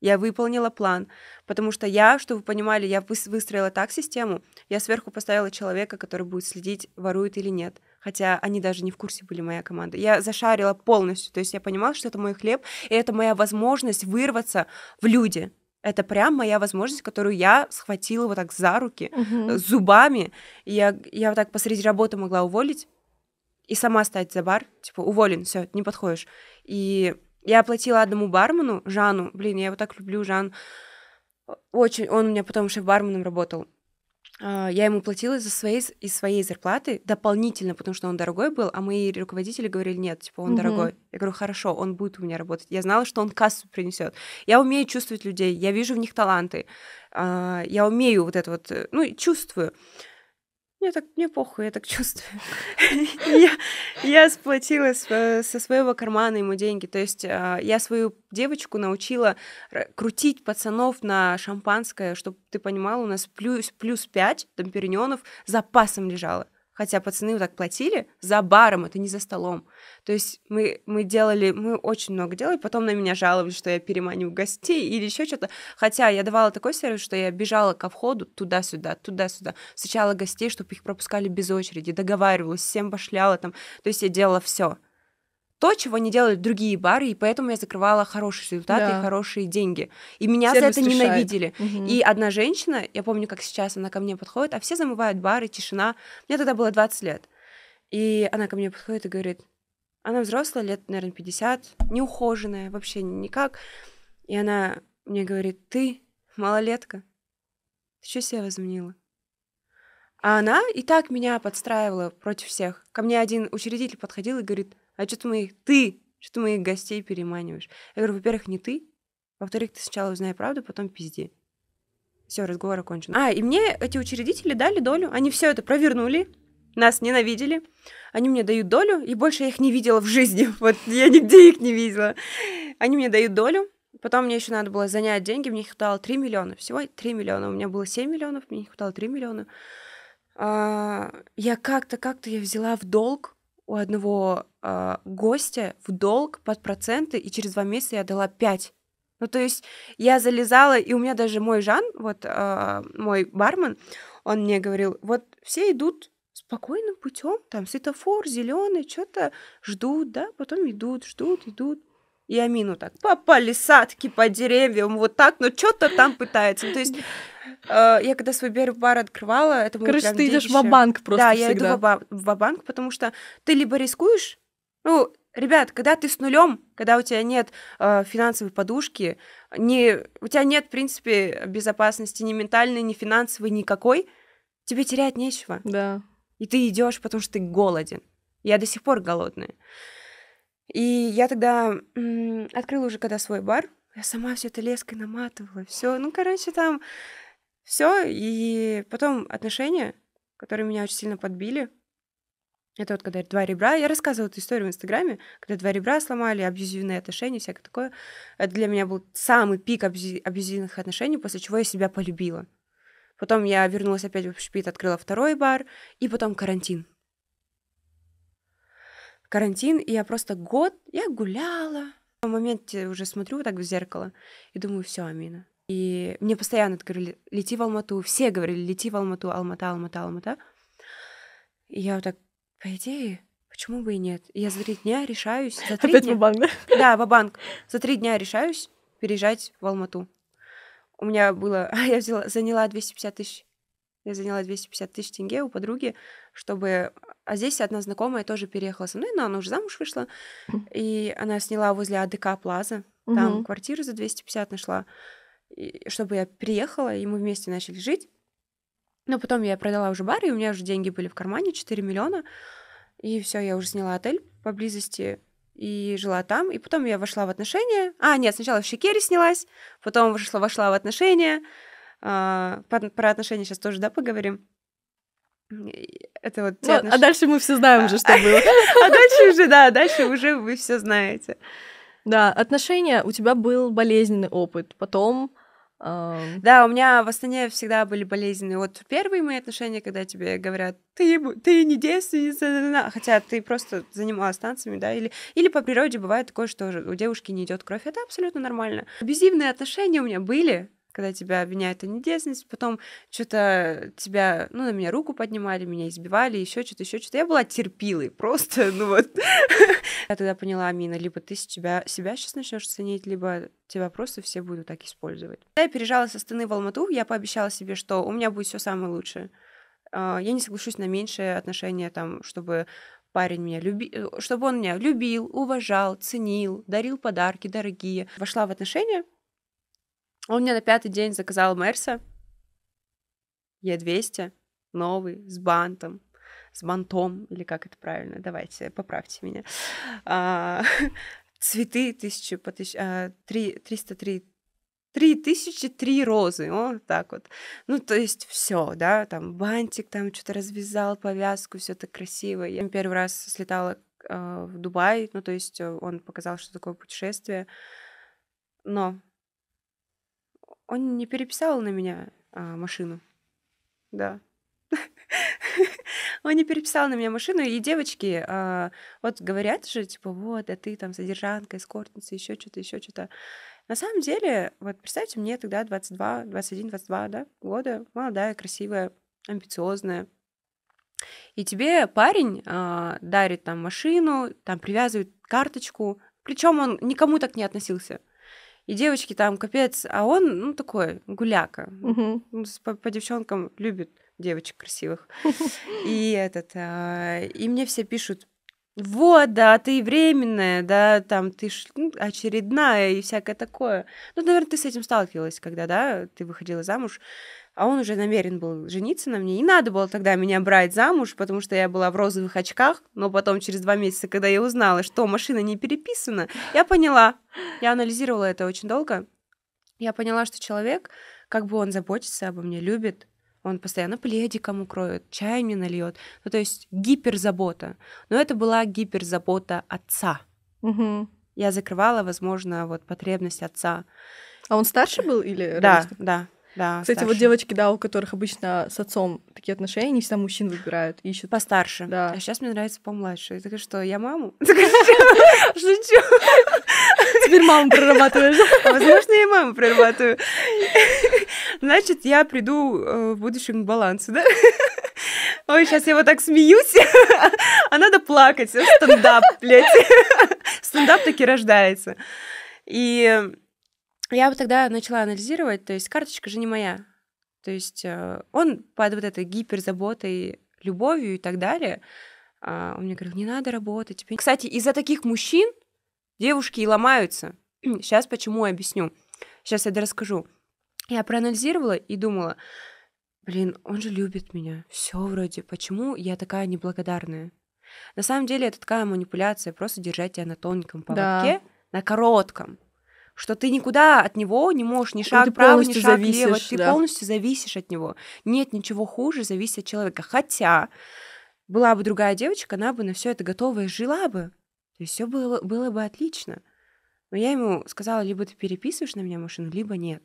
Я выполнила план, потому что я, чтобы вы понимали, я выстроила так систему, я сверху поставила человека, который будет следить, ворует или нет. Хотя они даже не в курсе были моя команда. Я зашарила полностью, то есть я понимала, что это мой хлеб, и это моя возможность вырваться в люди. Это прям моя возможность, которую я схватила вот так за руки, угу. зубами. И я, я вот так посреди работы могла уволить и сама стать за бар. Типа, уволен, все, не подходишь. И я оплатила одному бармену, Жану. Блин, я его так люблю, Жан. Очень. Он у меня потом шеф-барменом работал. А, я ему платила за своей, из своей зарплаты дополнительно, потому что он дорогой был, а мои руководители говорили, нет, типа, он угу. дорогой. Я говорю, хорошо, он будет у меня работать. Я знала, что он кассу принесет. Я умею чувствовать людей, я вижу в них таланты, а, я умею вот это вот, э, ну, чувствую мне так, мне похуй, я так чувствую. <laughs> я, я сплатила с, со своего кармана ему деньги. То есть а, я свою девочку научила крутить пацанов на шампанское, чтобы ты понимала, у нас плюс, плюс 5 там периньонов запасом лежало хотя пацаны вот так платили за баром, это не за столом. То есть мы, мы делали, мы очень много делали, потом на меня жаловались, что я переманю гостей или еще что-то. Хотя я давала такой сервис, что я бежала ко входу туда-сюда, туда-сюда. Сначала гостей, чтобы их пропускали без очереди, договаривалась, всем башляла там. То есть я делала все то, чего не делали другие бары, и поэтому я закрывала хорошие результаты да. и хорошие деньги. И меня Сервис за это решает. ненавидели. Угу. И одна женщина, я помню, как сейчас она ко мне подходит, а все замывают бары, тишина. Мне тогда было 20 лет. И она ко мне подходит и говорит, она взрослая, лет, наверное, 50, неухоженная, вообще никак. И она мне говорит, ты малолетка, ты что себя возменила? А она и так меня подстраивала против всех. Ко мне один учредитель подходил и говорит, а что ты моих, ты, что ты моих гостей переманиваешь? Я говорю, во-первых, не ты, во-вторых, ты сначала узнай правду, потом пизди. Все, разговор окончен. А, и мне эти учредители дали долю, они все это провернули, нас ненавидели. Они мне дают долю, и больше я их не видела в жизни. <laughs> Вот я нигде их не видела. Они мне дают долю, потом мне еще надо было занять деньги, мне хватало 3 миллиона. Всего 3 миллиона. У меня было 7 миллионов, мне не хватало 3 миллиона. А, я как-то, как-то я взяла в долг у одного а, гостя в долг под проценты, и через два месяца я дала пять. Ну, то есть я залезала, и у меня даже мой Жан, вот э, мой бармен, он мне говорил, вот все идут спокойным путем, там светофор, зеленый, что-то ждут, да, потом идут, ждут, идут. И Амину так, по палисадке, по деревьям, вот так, но ну, что-то там пытается. Ну, то есть Э, я когда свой первый бар открывала, это было Короче, ты идешь в банк просто Да, я иду в банк потому что ты либо рискуешь, ну, Ребят, когда ты с нулем, когда у тебя нет э, финансовой подушки, не, у тебя нет, в принципе, безопасности ни ментальной, ни финансовой, никакой, тебе терять нечего. Да. И ты идешь, потому что ты голоден. Я до сих пор голодная. И я тогда м- открыла уже когда свой бар, я сама все это леской наматывала, все. Ну, короче, там все, и потом отношения, которые меня очень сильно подбили. Это вот когда два ребра. Я рассказывала эту историю в Инстаграме, когда два ребра сломали, абьюзивные отношения, всякое такое. Это для меня был самый пик абьюзивных отношений, после чего я себя полюбила. Потом я вернулась опять в общепит, открыла второй бар, и потом карантин. Карантин, и я просто год, я гуляла. В момент э, уже смотрю вот так в зеркало и думаю, все, Амина, и мне постоянно говорили, лети в Алмату. Все говорили, лети в Алмату, Алмата, Алмата, Алмата. И я вот так, по идее, почему бы и нет? И я за три дня решаюсь. За три Опять дня... банк да? <laughs> Да, ва-банк. За три дня решаюсь переезжать в Алмату. У меня было... <laughs> Я взяла, заняла 250 тысяч. Я заняла 250 тысяч тенге у подруги, чтобы... А здесь одна знакомая тоже переехала со мной, но она уже замуж вышла. И она сняла возле АДК Плаза. Там угу. квартиру за 250 нашла чтобы я приехала, и мы вместе начали жить. Но потом я продала уже бар, и у меня уже деньги были в кармане, 4 миллиона. И все, я уже сняла отель поблизости и жила там. И потом я вошла в отношения. А, нет, сначала в Шикере снялась, потом вошла, вошла в отношения. А, про отношения сейчас тоже, да, поговорим. Это вот ну, а отнош... А дальше мы все знаем уже, что было. <laughs> А дальше уже, да, дальше уже вы все знаете. Да, отношения, у тебя был болезненный опыт, потом да, у меня в Астане всегда были болезненные. Вот первые мои отношения, когда тебе говорят, ты, ты не девственница, хотя ты просто занималась танцами, да, или, или по природе бывает такое, что у девушки не идет кровь, это абсолютно нормально. Абьюзивные отношения у меня были, когда тебя обвиняют в недетственности, потом что-то тебя, ну, на меня руку поднимали, меня избивали, еще что-то, еще что-то. Я была терпилой просто, <laughs> ну вот. Я тогда поняла, Амина, либо ты себя, себя сейчас начнешь ценить, либо тебя просто все будут так использовать. Когда я переезжала со стены в Алмату, я пообещала себе, что у меня будет все самое лучшее. А, я не соглашусь на меньшие отношения, там, чтобы парень меня любил, э, чтобы он меня любил, уважал, ценил, дарил подарки дорогие. Вошла в отношения, он мне на пятый день заказал Мерса. Е200, новый, с бантом, с бантом, или как это правильно, давайте, поправьте меня. А, <laughs> цветы тысячу, по тысяч, а, три, 303 три тысячи три розы, вот так вот. Ну, то есть все, да, там бантик, там что-то развязал, повязку, все так красиво. Я первый раз слетала э, в Дубай, ну, то есть э, он показал, что такое путешествие, но он не переписал на меня а, машину. Да. <laughs> Он не переписал на меня машину, и девочки а, вот говорят же, типа, вот, а ты там содержанка, эскортница, еще что-то, еще что-то. На самом деле, вот представьте, мне тогда 22, 21, 22 да, года, молодая, красивая, амбициозная. И тебе парень а, дарит там машину, там привязывает карточку, причем он никому так не относился. И девочки там капец, а он, ну, такой гуляка. Угу. По, по девчонкам любит девочек красивых. <laughs> И этот, а, и мне все пишут, вот, да, ты временная, да, там ты ж, ну, очередная и всякое такое. Ну, наверное, ты с этим сталкивалась, когда, да, ты выходила замуж а он уже намерен был жениться на мне. Не надо было тогда меня брать замуж, потому что я была в розовых очках, но потом через два месяца, когда я узнала, что машина не переписана, я поняла. Я анализировала это очень долго. Я поняла, что человек, как бы он заботится обо мне, любит, он постоянно пледиком укроет, чай мне нальет. Ну, то есть гиперзабота. Но это была гиперзабота отца. Угу. Я закрывала, возможно, вот потребность отца. А он старше был или? Да, да. Да, Кстати, старше. вот девочки, да, у которых обычно с отцом такие отношения, они всегда мужчин выбирают, ищут. Постарше. Да. А сейчас мне нравится помладше. Я такая, что, я маму? <laughs> Шучу. Теперь маму прорабатываешь. А, возможно, я маму прорабатываю. Значит, я приду э, в будущем к балансу, да? Ой, сейчас я вот так смеюсь, а надо плакать. Стендап, блядь. Стендап таки рождается. И я вот тогда начала анализировать, то есть карточка же не моя. То есть э, он под вот этой гиперзаботой, любовью и так далее, а, он мне говорил, не надо работать. Тебе... Кстати, из-за таких мужчин девушки и ломаются. Сейчас <clears throat> почему я объясню. Сейчас я расскажу. Я проанализировала и думала, блин, он же любит меня. Все вроде. Почему я такая неблагодарная? На самом деле это такая манипуляция, просто держать тебя на тонком поводке, да. на коротком что ты никуда от него не можешь ни шаг ты вправо, ни шаг зависишь, влево, ты да. полностью зависишь от него. Нет ничего хуже зависеть от человека. Хотя была бы другая девочка, она бы на все это готова и жила бы. То есть все было, было бы отлично. Но я ему сказала, либо ты переписываешь на меня машину, либо нет.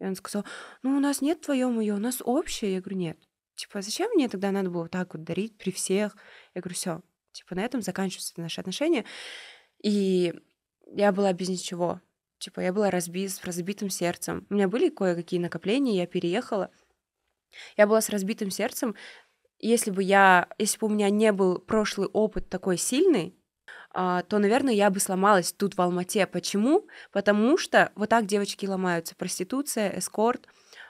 И он сказал, ну у нас нет твое мое, у нас общее. Я говорю, нет. Типа, зачем мне тогда надо было так вот дарить при всех? Я говорю, все, типа на этом заканчиваются наши отношения. И я была без ничего. Типа, я была разби... с разбитым сердцем. У меня были кое-какие накопления, я переехала. Я была с разбитым сердцем. Если бы я, если бы у меня не был прошлый опыт такой сильный, а, то, наверное, я бы сломалась тут в Алмате. Почему? Потому что вот так девочки ломаются. Проституция, эскорт,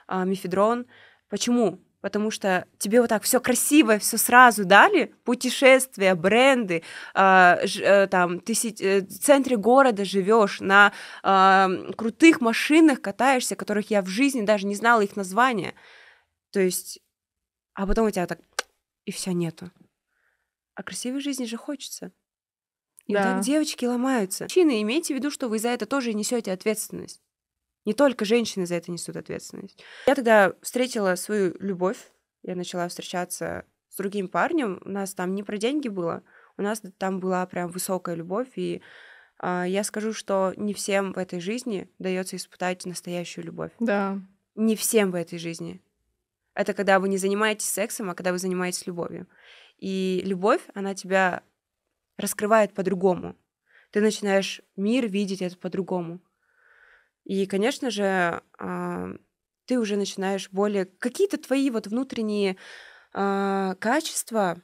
а, мифедрон. Почему? потому что тебе вот так все красиво, все сразу дали, путешествия, бренды, э, ж, э, там ты си, э, в центре города живешь, на э, крутых машинах катаешься, которых я в жизни даже не знала их названия, то есть, а потом у тебя так и все нету, а красивой жизни же хочется. И да. так девочки ломаются. Мужчины, имейте в виду, что вы за это тоже несете ответственность. Не только женщины за это несут ответственность. Я тогда встретила свою любовь. Я начала встречаться с другим парнем. У нас там не про деньги было. У нас там была прям высокая любовь. И э, я скажу, что не всем в этой жизни дается испытать настоящую любовь. Да. Не всем в этой жизни. Это когда вы не занимаетесь сексом, а когда вы занимаетесь любовью. И любовь, она тебя раскрывает по-другому. Ты начинаешь мир видеть это по-другому. И, конечно же, а, ты уже начинаешь более... Какие-то твои вот внутренние а, качества,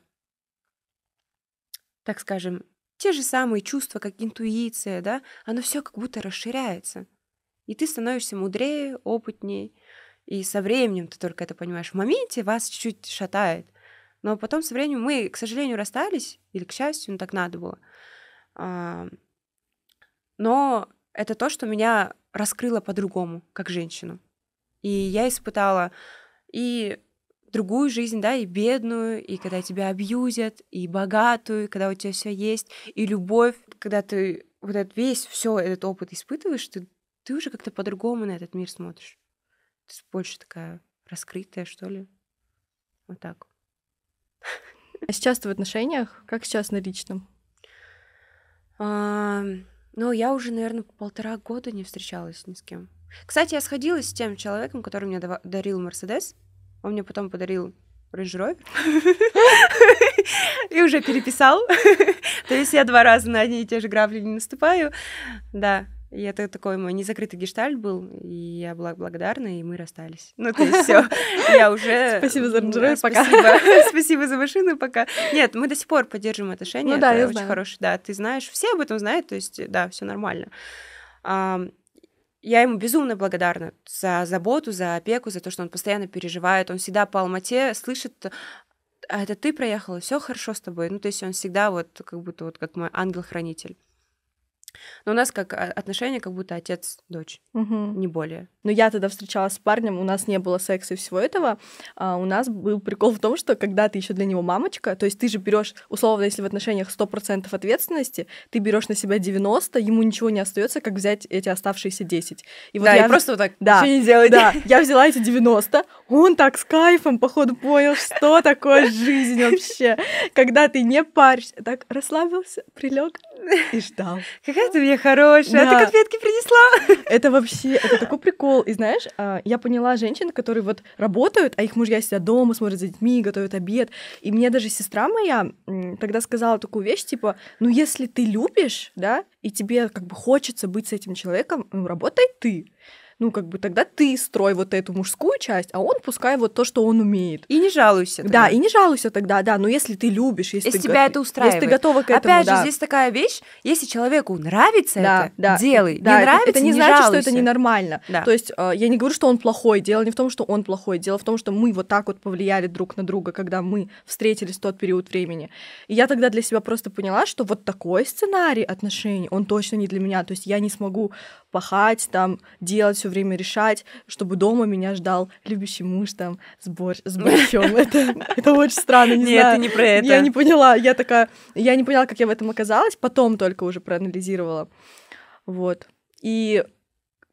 так скажем, те же самые чувства, как интуиция, да, оно все как будто расширяется. И ты становишься мудрее, опытнее, и со временем ты только это понимаешь. В моменте вас чуть-чуть шатает, но потом со временем мы, к сожалению, расстались, или к счастью, ну так надо было. А, но это то, что меня раскрыло по-другому, как женщину. И я испытала и другую жизнь, да, и бедную, и когда тебя абьюзят, и богатую, и когда у тебя все есть, и любовь, когда ты вот этот весь все этот опыт испытываешь, ты, ты уже как-то по-другому на этот мир смотришь. Ты больше такая раскрытая, что ли. Вот так. А сейчас ты в отношениях? Как сейчас на личном? Но я уже, наверное, полтора года не встречалась ни с кем. Кстати, я сходилась с тем человеком, который мне дарил Мерседес. Он мне потом подарил Range Rover. И уже переписал. То есть я два раза на одни и те же грабли не наступаю. Да, и это такой мой незакрытый гештальт был, и я была благодарна, и мы расстались. Ну, то есть все, <laughs> я уже... Спасибо за Range а, пока. <laughs> Спасибо за машину, пока. Нет, мы до сих пор поддерживаем отношения, ну это очень хороший, да, ты знаешь, все об этом знают, то есть, да, все нормально. Я ему безумно благодарна за заботу, за опеку, за то, что он постоянно переживает. Он всегда по Алмате слышит а это ты проехала, все хорошо с тобой. Ну, то есть он всегда вот как будто вот как мой ангел-хранитель. Но у нас как а, отношение как будто отец-дочь, угу. не более. Но я тогда встречалась с парнем, у нас не было секса и всего этого. А у нас был прикол в том, что когда ты еще для него мамочка, то есть ты же берешь, условно, если в отношениях 100% ответственности, ты берешь на себя 90, ему ничего не остается, как взять эти оставшиеся 10. И вот да, я и просто вот так да, ничего не делай. Да, я взяла эти 90, он так с кайфом, походу, понял, что такое жизнь вообще. Когда ты не паришься, так расслабился, прилег и ждал. Какая ты мне хорошая, да. а ты конфетки принесла. Это вообще, это такой прикол прикол. И знаешь, а, я поняла женщин, которые вот работают, а их мужья сидят дома, смотрят за детьми, готовят обед. И мне даже сестра моя тогда сказала такую вещь, типа, ну если ты любишь, да, и тебе как бы хочется быть с этим человеком, ну, работай ты ну, как бы тогда ты строй вот эту мужскую часть, а он пускай вот то, что он умеет. И не жалуйся. Тогда. Да, и не жалуйся тогда, да, но если ты любишь, если, если ты тебя го... это устраивает. Если ты готова к этому, Опять да. же, здесь такая вещь, если человеку нравится да, это, да, делай. Да, не нравится, это, это не, не значит, жалуйся. что это ненормально. Да. То есть э, я не говорю, что он плохой, дело не в том, что он плохой, дело в том, что мы вот так вот повлияли друг на друга, когда мы встретились в тот период времени. И я тогда для себя просто поняла, что вот такой сценарий отношений, он точно не для меня. То есть я не смогу пахать, там, делать все время решать, чтобы дома меня ждал любящий муж там с, с борщом. Это, это очень странно, не <laughs> знаю. это не про это. Я не поняла, я такая... Я не поняла, как я в этом оказалась, потом только уже проанализировала. Вот. И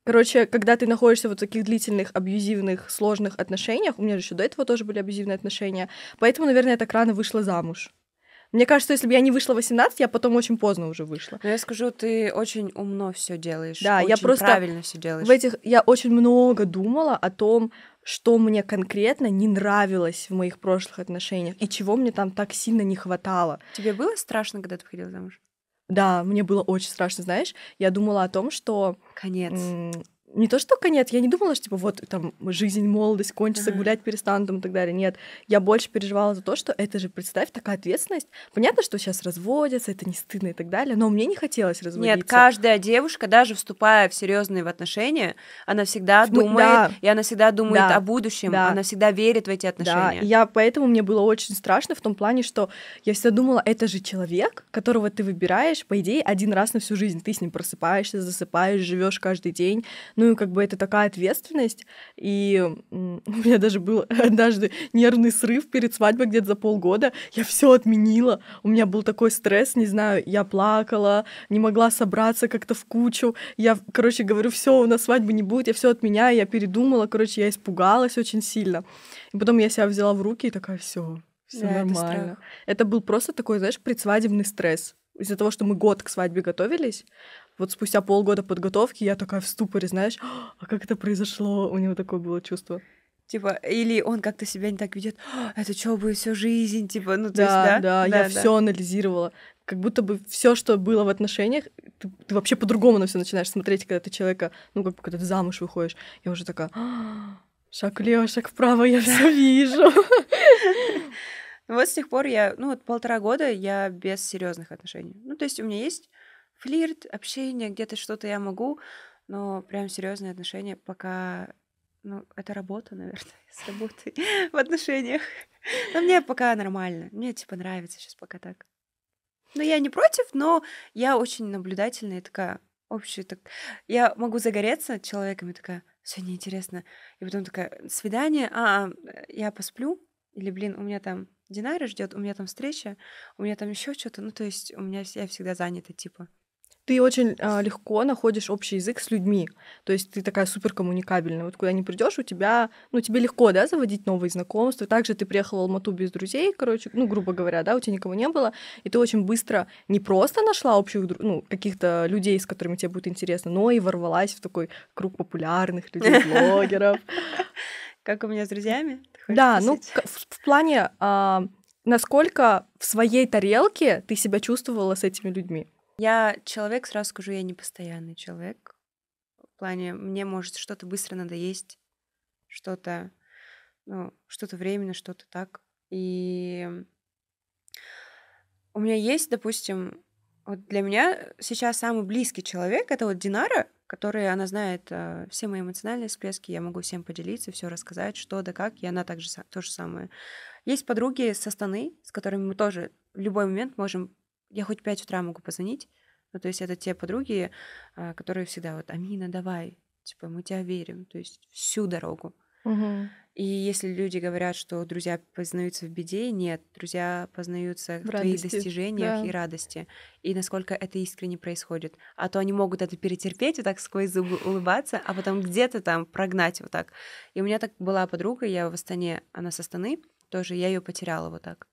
Короче, когда ты находишься в таких длительных, абьюзивных, сложных отношениях, у меня же еще до этого тоже были абьюзивные отношения, поэтому, наверное, я так рано вышла замуж. Мне кажется, если бы я не вышла 18, я потом очень поздно уже вышла. Но ну, я скажу, ты очень умно все делаешь. Да, очень я просто правильно все делаешь. В этих я очень много думала о том, что мне конкретно не нравилось в моих прошлых отношениях и чего мне там так сильно не хватало. Тебе было страшно, когда ты выходила замуж? Да, мне было очень страшно, знаешь, я думала о том, что... Конец не то, что конец, я не думала, что, типа, вот, там, жизнь, молодость кончится, mm-hmm. гулять перестану, там, и так далее. Нет, я больше переживала за то, что это же, представь, такая ответственность. Понятно, что сейчас разводятся, это не стыдно и так далее, но мне не хотелось разводиться. Нет, каждая девушка, даже вступая в серьезные отношения, она всегда ну, думает, да. и она всегда думает да. о будущем, да. она всегда верит в эти отношения. Да, я, поэтому мне было очень страшно в том плане, что я всегда думала, это же человек, которого ты выбираешь, по идее, один раз на всю жизнь. Ты с ним просыпаешься, засыпаешь, живешь каждый день, ну и как бы это такая ответственность. И <laughs> у меня даже был однажды нервный срыв перед свадьбой где-то за полгода. Я все отменила. У меня был такой стресс, не знаю, я плакала, не могла собраться как-то в кучу. Я, короче, говорю, все, у нас свадьбы не будет, я все отменяю, я передумала, короче, я испугалась очень сильно. И потом я себя взяла в руки и такая, все, все да, нормально. Это, это был просто такой, знаешь, предсвадебный стресс. Из-за того, что мы год к свадьбе готовились, вот спустя полгода подготовки я такая в ступоре, знаешь, а как это произошло? У него такое было чувство. Типа, или он как-то себя не так ведет, «А это что будет всю жизнь, типа, ну, то да, есть, да? Да, я да, все анализировала. Как будто бы все, что было в отношениях, ты, ты вообще по-другому на все начинаешь смотреть, когда ты человека, ну, как бы, когда ты замуж выходишь. Я уже такая, «А, шаг влево, шаг вправо, я все вижу. Вот с тех пор я, ну, вот полтора года я без серьезных отношений. Ну, то есть у меня есть флирт, общение, где-то что-то я могу, но прям серьезные отношения пока ну, это работа, наверное, <laughs> с работой в отношениях. Но мне пока нормально. Мне типа нравится сейчас пока так. Но я не против, но я очень наблюдательная и такая общая. Так... Я могу загореться человеком и такая, сегодня интересно. И потом такая, свидание, а, я посплю. Или, блин, у меня там Динара ждет, у меня там встреча, у меня там еще что-то. Ну, то есть у меня я всегда занята, типа ты очень э, легко находишь общий язык с людьми. То есть ты такая супер коммуникабельная. Вот куда не придешь, у тебя, ну, тебе легко, да, заводить новые знакомства. Также ты приехал в Алмату без друзей, короче, ну, грубо говоря, да, у тебя никого не было, и ты очень быстро не просто нашла общих, ну, каких-то людей, с которыми тебе будет интересно, но и ворвалась в такой круг популярных людей, <laughs> блогеров. Как у меня с друзьями? Да, ну, в плане, а, насколько в своей тарелке ты себя чувствовала с этими людьми. Я человек, сразу скажу, я не постоянный человек. В плане, мне может что-то быстро надо есть, что-то, ну, что-то временно, что-то так. И у меня есть, допустим, вот для меня сейчас самый близкий человек это вот Динара, которая, она знает э, все мои эмоциональные всплески, я могу всем поделиться, все рассказать, что да как, и она также то же самое. Есть подруги со станы, с которыми мы тоже в любой момент можем я хоть в 5 утра могу позвонить. Ну, то есть это те подруги, а, которые всегда вот, Амина, давай, типа, мы тебя верим. То есть всю дорогу. Угу. И если люди говорят, что друзья познаются в беде, нет, друзья познаются в, в твоих достижениях да. и радости, и насколько это искренне происходит. А то они могут это перетерпеть, вот так сквозь зубы улыбаться, а потом где-то там прогнать вот так. И у меня так была подруга, я в Астане, она с Астаны тоже, я ее потеряла вот так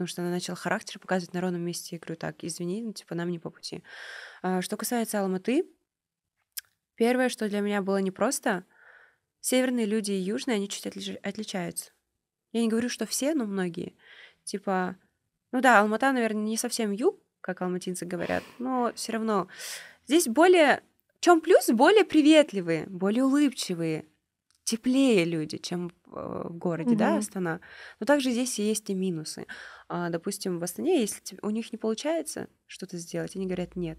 потому что она начала характер показывать на ровном месте. Я говорю, так, извини, ну, типа, нам не по пути. А, что касается Алматы, первое, что для меня было непросто, северные люди и южные, они чуть отлич... отличаются. Я не говорю, что все, но многие. Типа, ну да, Алмата, наверное, не совсем юг, как алматинцы говорят, но все равно. Здесь более... В чем плюс? Более приветливые, более улыбчивые, теплее люди, чем в э, городе, mm-hmm. да, Астана. Но также здесь есть и минусы. А, допустим, в Астане, если у них не получается что-то сделать, они говорят нет.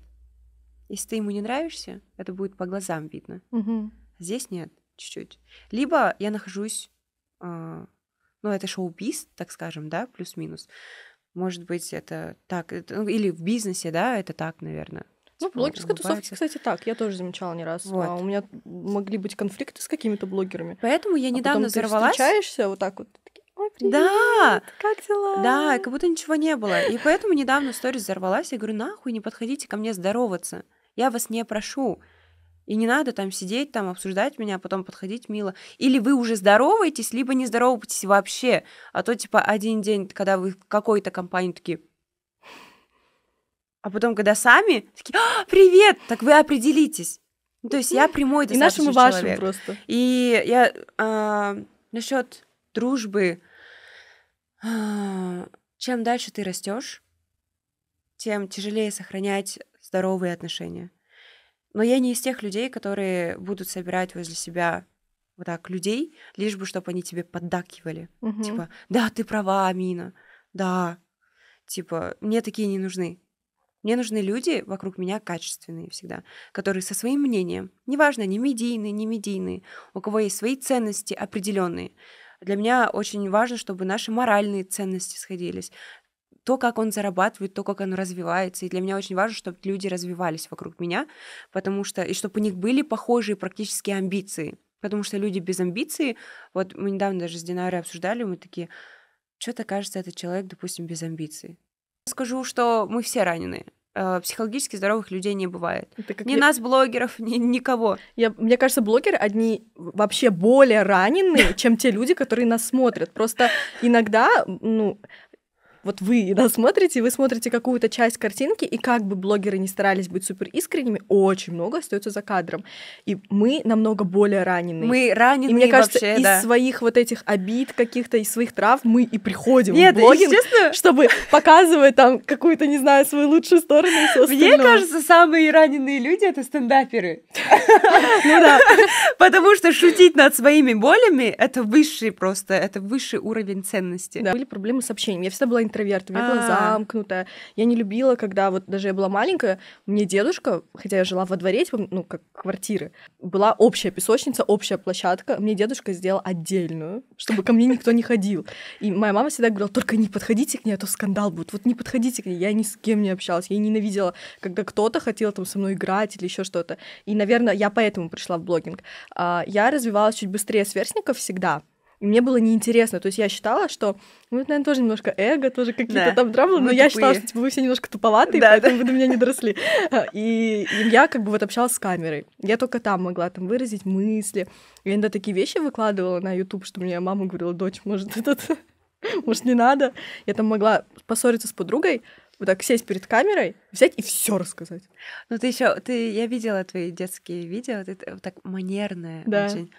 Если ты ему не нравишься, это будет по глазам видно. Mm-hmm. Здесь нет, чуть-чуть. Либо я нахожусь, а, ну это шоу-биз, так скажем, да, плюс-минус. Может быть, это так, ну, или в бизнесе, да, это так, наверное. Ну, в блогерской улыбается. тусовке, кстати, так. Я тоже замечала не раз. Вот. А у меня могли быть конфликты с какими-то блогерами. Поэтому я а недавно а потом взорвалась. Ты встречаешься вот так вот. Ой, привет, да, как дела? Да, как будто ничего не было. И поэтому недавно в сторис взорвалась. Я говорю, нахуй, не подходите ко мне здороваться. Я вас не прошу. И не надо там сидеть, там обсуждать меня, а потом подходить мило. Или вы уже здороваетесь, либо не здороваетесь вообще. А то, типа, один день, когда вы в какой-то компании такие, а потом, когда сами, такие, а, привет, так вы определитесь. Ну, то есть я прямой И нашим, и вашим человек. просто. И я а, насчет дружбы. А, чем дальше ты растешь, тем тяжелее сохранять здоровые отношения. Но я не из тех людей, которые будут собирать возле себя вот так людей, лишь бы, чтобы они тебе поддакивали. Угу. Типа, да, ты права, Амина, да. Типа, мне такие не нужны. Мне нужны люди вокруг меня качественные всегда, которые со своим мнением, неважно, не медийные, не медийные, у кого есть свои ценности определенные. Для меня очень важно, чтобы наши моральные ценности сходились, то, как он зарабатывает, то, как он развивается. И для меня очень важно, чтобы люди развивались вокруг меня, потому что и чтобы у них были похожие практически амбиции. Потому что люди без амбиций, вот мы недавно даже с Динарой обсуждали, мы такие, что-то кажется, этот человек, допустим, без амбиций скажу, что мы все ранены. Э, психологически здоровых людей не бывает. Это ни я... нас, блогеров, ни никого. Я, мне кажется, блогеры одни вообще более раненые, <laughs> чем те люди, которые нас смотрят. Просто иногда, ну, вот вы нас <laughs> смотрите, вы смотрите какую-то часть картинки, и как бы блогеры не старались быть супер искренними, очень много остается за кадром. И мы намного более ранены. Мы ранены. И мне кажется, вообще, из да. своих вот этих обид каких-то, из своих трав мы и приходим Нет, в блогинг, чтобы показывать там какую-то, не знаю, свою лучшую сторону и Мне кажется, самые раненые люди — это стендаперы. <laughs> Ну да. <laughs> Потому что шутить над своими болями — это высший просто, это высший уровень ценности. были проблемы с общением. Я всегда была интровертом, я была а. замкнутая. Я не любила, когда вот даже я была маленькая, мне дедушка, хотя я жила во дворе, типа, ну, как квартиры, была общая песочница, общая площадка, мне дедушка сделал отдельную, чтобы ко мне никто не ходил. И моя мама всегда говорила, только не подходите к ней, а то скандал будет. Вот не подходите к ней, я ни с кем не общалась, я ненавидела, когда кто-то хотел там со мной играть или еще что-то. И, наверное, я поэтому пришла в блогинг. А, я развивалась чуть быстрее сверстников всегда, и мне было неинтересно. То есть я считала, что, ну, это, наверное, тоже немножко эго, тоже какие-то да. там драмы, но тупые. я считала, что типа, вы все немножко туповатые, да, поэтому да. вы до меня не доросли. <laughs> И, и я как бы вот общалась с камерой. Я только там могла там выразить мысли. Я иногда такие вещи выкладывала на YouTube, что мне мама говорила, дочь, может, <laughs> этот... Может, не надо? Я там могла поссориться с подругой, вот так сесть перед камерой, взять и все рассказать. Ну ты еще, ты, я видела твои детские видео, ты вот так манерная да. очень.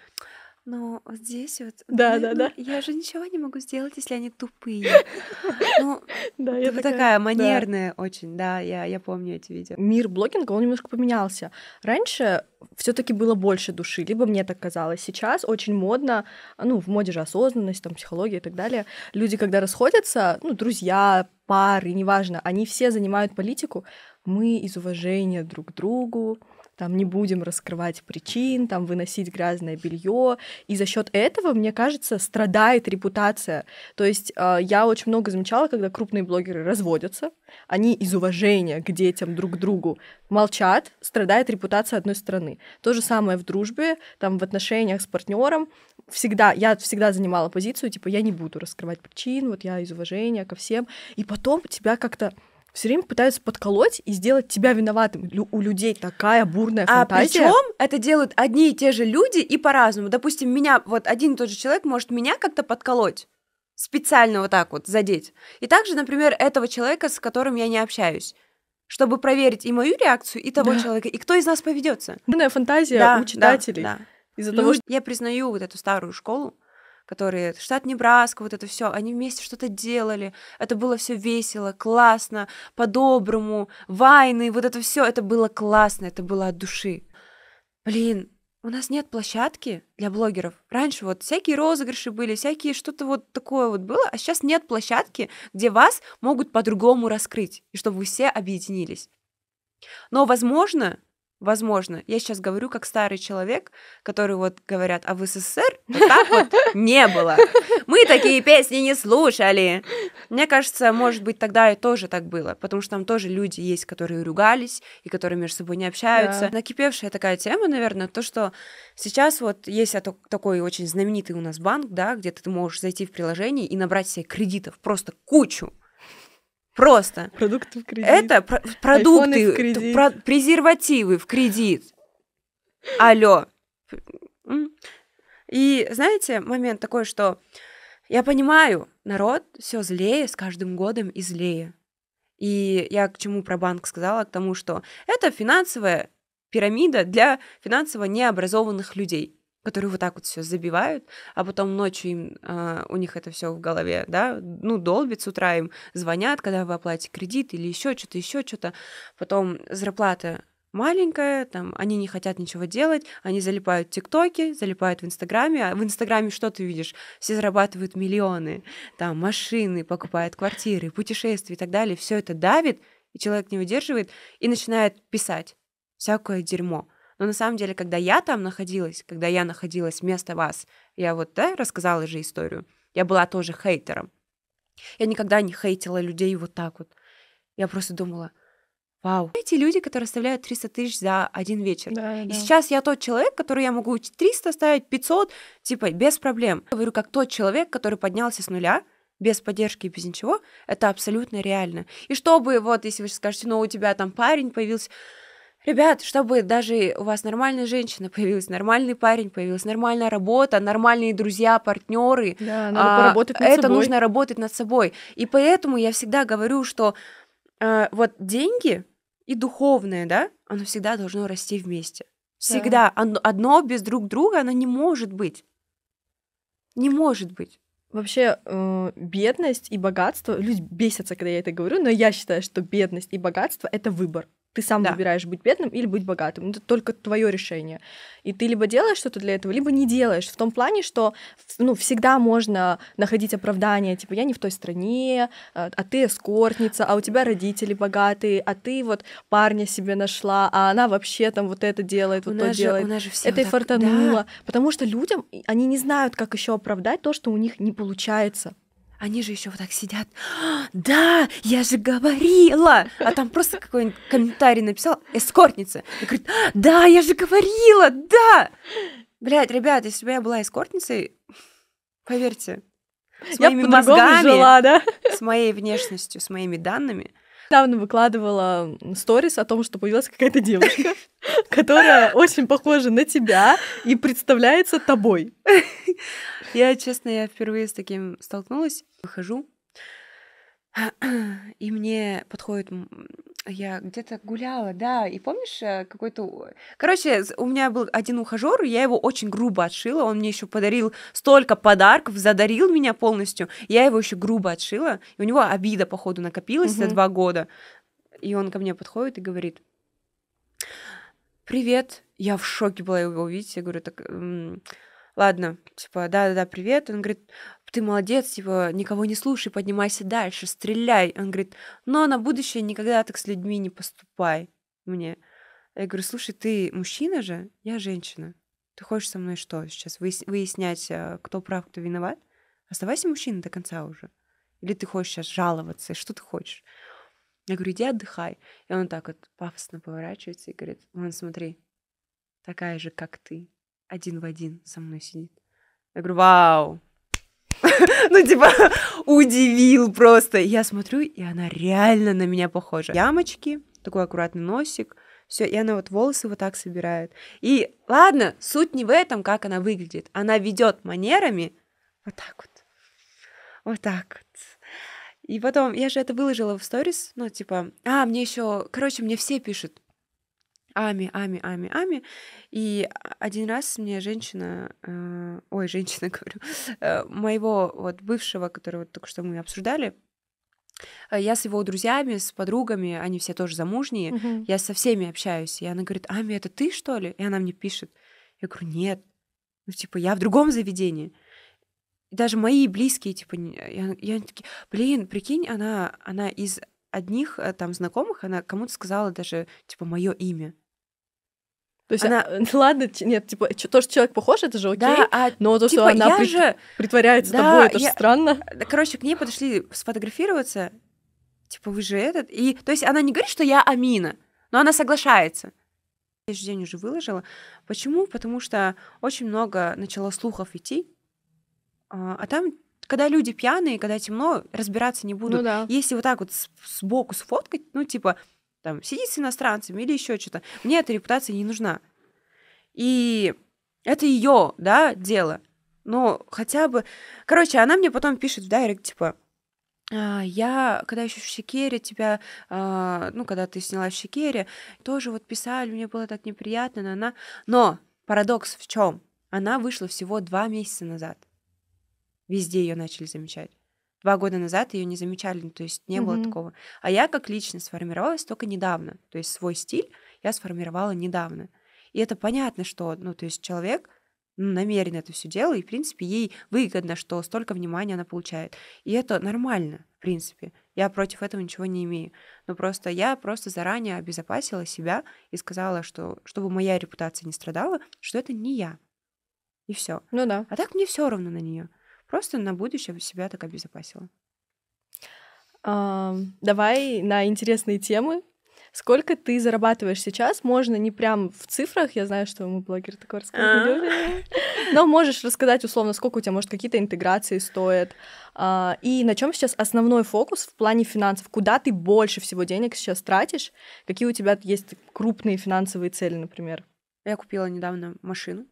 Но здесь вот... Да, ну, да, ну, да. Я же ничего не могу сделать, если они тупые. <laughs> Ну, да, я такая, такая манерная да. очень, да, я, я помню эти видео. Мир блогинга, он немножко поменялся. Раньше все таки было больше души, либо мне так казалось. Сейчас очень модно, ну, в моде же осознанность, там, психология и так далее. Люди, когда расходятся, ну, друзья, пары, неважно, они все занимают политику, мы из уважения друг к другу, там не будем раскрывать причин, там выносить грязное белье. И за счет этого, мне кажется, страдает репутация. То есть а, я очень много замечала, когда крупные блогеры разводятся, они из уважения к детям друг к другу молчат, страдает репутация одной страны. То же самое в дружбе, там в отношениях с партнером. Всегда, я всегда занимала позицию, типа, я не буду раскрывать причин, вот я из уважения ко всем. И потом тебя как-то все время пытаются подколоть и сделать тебя виноватым. Лю- у людей такая бурная а фантазия. А причем это делают одни и те же люди и по-разному. Допустим, меня, вот один и тот же человек может меня как-то подколоть специально вот так вот задеть. И также, например, этого человека, с которым я не общаюсь чтобы проверить и мою реакцию, и того да. человека, и кто из нас поведется. Бурная фантазия да, у читателей. Да, да. Из-за Люд... того, ну, что... Я признаю вот эту старую школу, которые штат Небраска, вот это все, они вместе что-то делали, это было все весело, классно, по-доброму, вайны, вот это все, это было классно, это было от души. Блин, у нас нет площадки для блогеров. Раньше вот всякие розыгрыши были, всякие что-то вот такое вот было, а сейчас нет площадки, где вас могут по-другому раскрыть, и чтобы вы все объединились. Но, возможно, Возможно. Я сейчас говорю как старый человек, который вот говорят, а в СССР вот так вот не было. Мы такие песни не слушали. Мне кажется, может быть, тогда и тоже так было, потому что там тоже люди есть, которые ругались и которые между собой не общаются. Да. Накипевшая такая тема, наверное, то, что сейчас вот есть такой очень знаменитый у нас банк, да, где ты можешь зайти в приложение и набрать себе кредитов, просто кучу. Просто. Продукты в кредит. Это про- продукты, в кредит. Про- презервативы в кредит. Алло. И знаете, момент такой, что я понимаю, народ все злее с каждым годом и злее. И я к чему про банк сказала? К тому, что это финансовая пирамида для финансово необразованных людей которые вот так вот все забивают, а потом ночью им, э, у них это все в голове, да, ну, долбит с утра им, звонят, когда вы оплатите кредит или еще что-то, еще что-то, потом зарплата маленькая, там, они не хотят ничего делать, они залипают в ТикТоке, залипают в Инстаграме, а в Инстаграме что ты видишь? Все зарабатывают миллионы, там, машины, покупают квартиры, путешествия и так далее, все это давит, и человек не выдерживает и начинает писать всякое дерьмо. Но на самом деле, когда я там находилась, когда я находилась вместо вас, я вот, да, рассказала же историю, я была тоже хейтером. Я никогда не хейтила людей вот так вот. Я просто думала, вау. Эти люди, которые оставляют 300 тысяч за один вечер. Да, и да. сейчас я тот человек, который я могу 300 ставить, 500, типа, без проблем. Я говорю, как тот человек, который поднялся с нуля, без поддержки и без ничего, это абсолютно реально. И чтобы, вот, если вы сейчас скажете, ну, у тебя там парень появился, Ребят, чтобы даже у вас нормальная женщина появилась, нормальный парень появилась, нормальная работа, нормальные друзья, партнеры. Да, надо а, поработать над это собой. нужно работать над собой. И поэтому я всегда говорю, что а, вот деньги и духовное, да, оно всегда должно расти вместе. Всегда. Да. Одно без друг друга оно не может быть. Не может быть. Вообще, э, бедность и богатство, люди бесятся, когда я это говорю, но я считаю, что бедность и богатство — это выбор. Ты сам да. выбираешь быть бедным или быть богатым. Это только твое решение. И ты либо делаешь что-то для этого, либо не делаешь. В том плане, что ну, всегда можно находить оправдание, типа, я не в той стране, а, а ты эскортница, а у тебя родители богатые, а ты вот парня себе нашла, а она вообще там вот это делает, у вот то же, делает. У нас же все это вот и фартануло. Да. Потому что людям, они не знают, как еще оправдать то, что у них не получается они же еще вот так сидят. да, я же говорила! А там просто какой-нибудь комментарий написал эскортница. И говорит, да, я же говорила, да! Блядь, ребят, если бы я была эскортницей, поверьте, с я мозгами, жила, да? с моей внешностью, с моими данными, Недавно выкладывала сторис о том, что появилась какая-то девушка, которая очень похожа на тебя и представляется тобой. Я, честно, я впервые с таким столкнулась. Выхожу, и мне подходит я где-то гуляла, да. И помнишь, э, какой-то... Короче, у меня был один ухажер, я его очень грубо отшила. Он мне еще подарил столько подарков, задарил меня полностью. Я его еще грубо отшила. И у него обида, походу, накопилась угу. за два года. И он ко мне подходит и говорит, привет. Я в шоке была его увидеть. Я говорю, так, ладно, типа, да-да-да, привет. Он говорит, ты молодец, его никого не слушай, поднимайся дальше, стреляй. Он говорит, но на будущее никогда так с людьми не поступай мне. Я говорю, слушай, ты мужчина же, я женщина. Ты хочешь со мной что сейчас? Выяснять, э, кто прав, кто виноват? Оставайся мужчиной до конца уже. Или ты хочешь сейчас жаловаться? Что ты хочешь? Я говорю, иди отдыхай. И он так вот пафосно поворачивается и говорит, вон смотри, такая же, как ты, один в один со мной сидит. Я говорю, вау, <laughs> ну, типа, удивил просто. Я смотрю, и она реально на меня похожа. Ямочки, такой аккуратный носик, все, и она вот волосы вот так собирает. И ладно, суть не в этом, как она выглядит. Она ведет манерами вот так вот. Вот так вот. И потом, я же это выложила в сторис, ну, типа, а, мне еще, короче, мне все пишут, Ами, ами, ами, ами. И один раз мне женщина, э, ой, <laughs> женщина, говорю, э, моего вот бывшего, которого только что мы обсуждали, э, я с его друзьями, с подругами, они все тоже замужние, угу. Uh я со всеми общаюсь. И она говорит, Ами, это ты, что ли? И она мне пишет. Я говорю, нет. Ну, типа, я в другом заведении. И даже мои близкие, типа, я, я такие, блин, прикинь, она, она из одних э, там знакомых, она кому-то сказала даже, типа, мое имя. То есть, она... а, ну ладно, нет, типа, то, что человек похож, это же окей, да, а, но то, типа, что она прит... же... притворяется да, тобой, это я... же странно. Короче, к ней подошли сфотографироваться, типа, вы же этот... И, то есть она не говорит, что я Амина, но она соглашается. Я же день уже выложила. Почему? Потому что очень много начало слухов идти, а, а, там когда люди пьяные, когда темно, разбираться не буду. Ну, да. Если вот так вот сбоку сфоткать, ну, типа, там, сидеть с иностранцами или еще что-то. Мне эта репутация не нужна. И это ее, да, дело. Но хотя бы... Короче, она мне потом пишет в дайрект, типа, «А, я, когда еще в Шикере тебя, а, ну, когда ты сняла в Шикере, тоже вот писали, мне было так неприятно, но она... Но парадокс в чем? Она вышла всего два месяца назад. Везде ее начали замечать. Два года назад ее не замечали, ну, то есть не было такого. А я как личность сформировалась только недавно. То есть свой стиль я сформировала недавно. И это понятно, что, ну, то есть человек ну, намеренно это все делает, и, в принципе, ей выгодно, что столько внимания она получает. И это нормально, в принципе. Я против этого ничего не имею. Но просто я просто заранее обезопасила себя и сказала, что чтобы моя репутация не страдала, что это не я. И все. Ну да. А так мне все равно на нее. Просто на будущее себя так обезопасила. А, давай на интересные темы. Сколько ты зарабатываешь сейчас? Можно не прям в цифрах, я знаю, что мы блогеры такое рассказывали, а. но можешь рассказать условно, сколько у тебя, может, какие-то интеграции стоят, а, и на чем сейчас основной фокус в плане финансов? Куда ты больше всего денег сейчас тратишь? Какие у тебя есть крупные финансовые цели, например? Я купила недавно машину,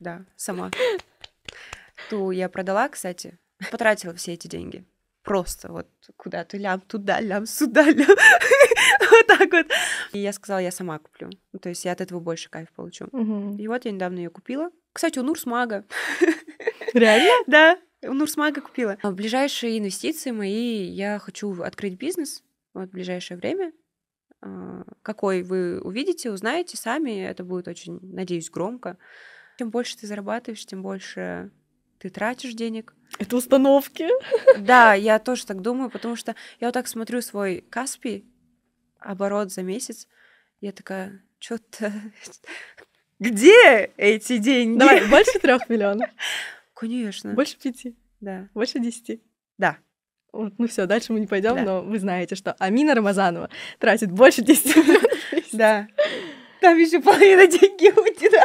да, сама. Ту я продала, кстати. Потратила все эти деньги. Просто вот куда-то лям туда, лям сюда, лям. <laughs> вот так вот. И я сказала, я сама куплю. То есть я от этого больше кайф получу. И вот я недавно ее купила. Кстати, у Нурсмага. Реально? <laughs> Да. У Нурсмага купила. А, ближайшие инвестиции мои, я хочу открыть бизнес вот в ближайшее время. А, какой вы увидите, узнаете сами. Это будет очень, надеюсь, громко. Чем больше ты зарабатываешь, тем больше ты тратишь денег. Это установки. Да, я тоже так думаю, потому что я вот так смотрю свой Каспий, оборот за месяц, я такая, что-то... <laughs> Где эти деньги? Давай, больше трех миллионов. Конечно. Больше пяти. Да. Больше десяти. Да. Ну все, дальше мы не пойдем, да. но вы знаете, что Амина Рамазанова тратит больше десяти. миллионов. <laughs> Да. Там еще половина деньги <laughs> у тебя.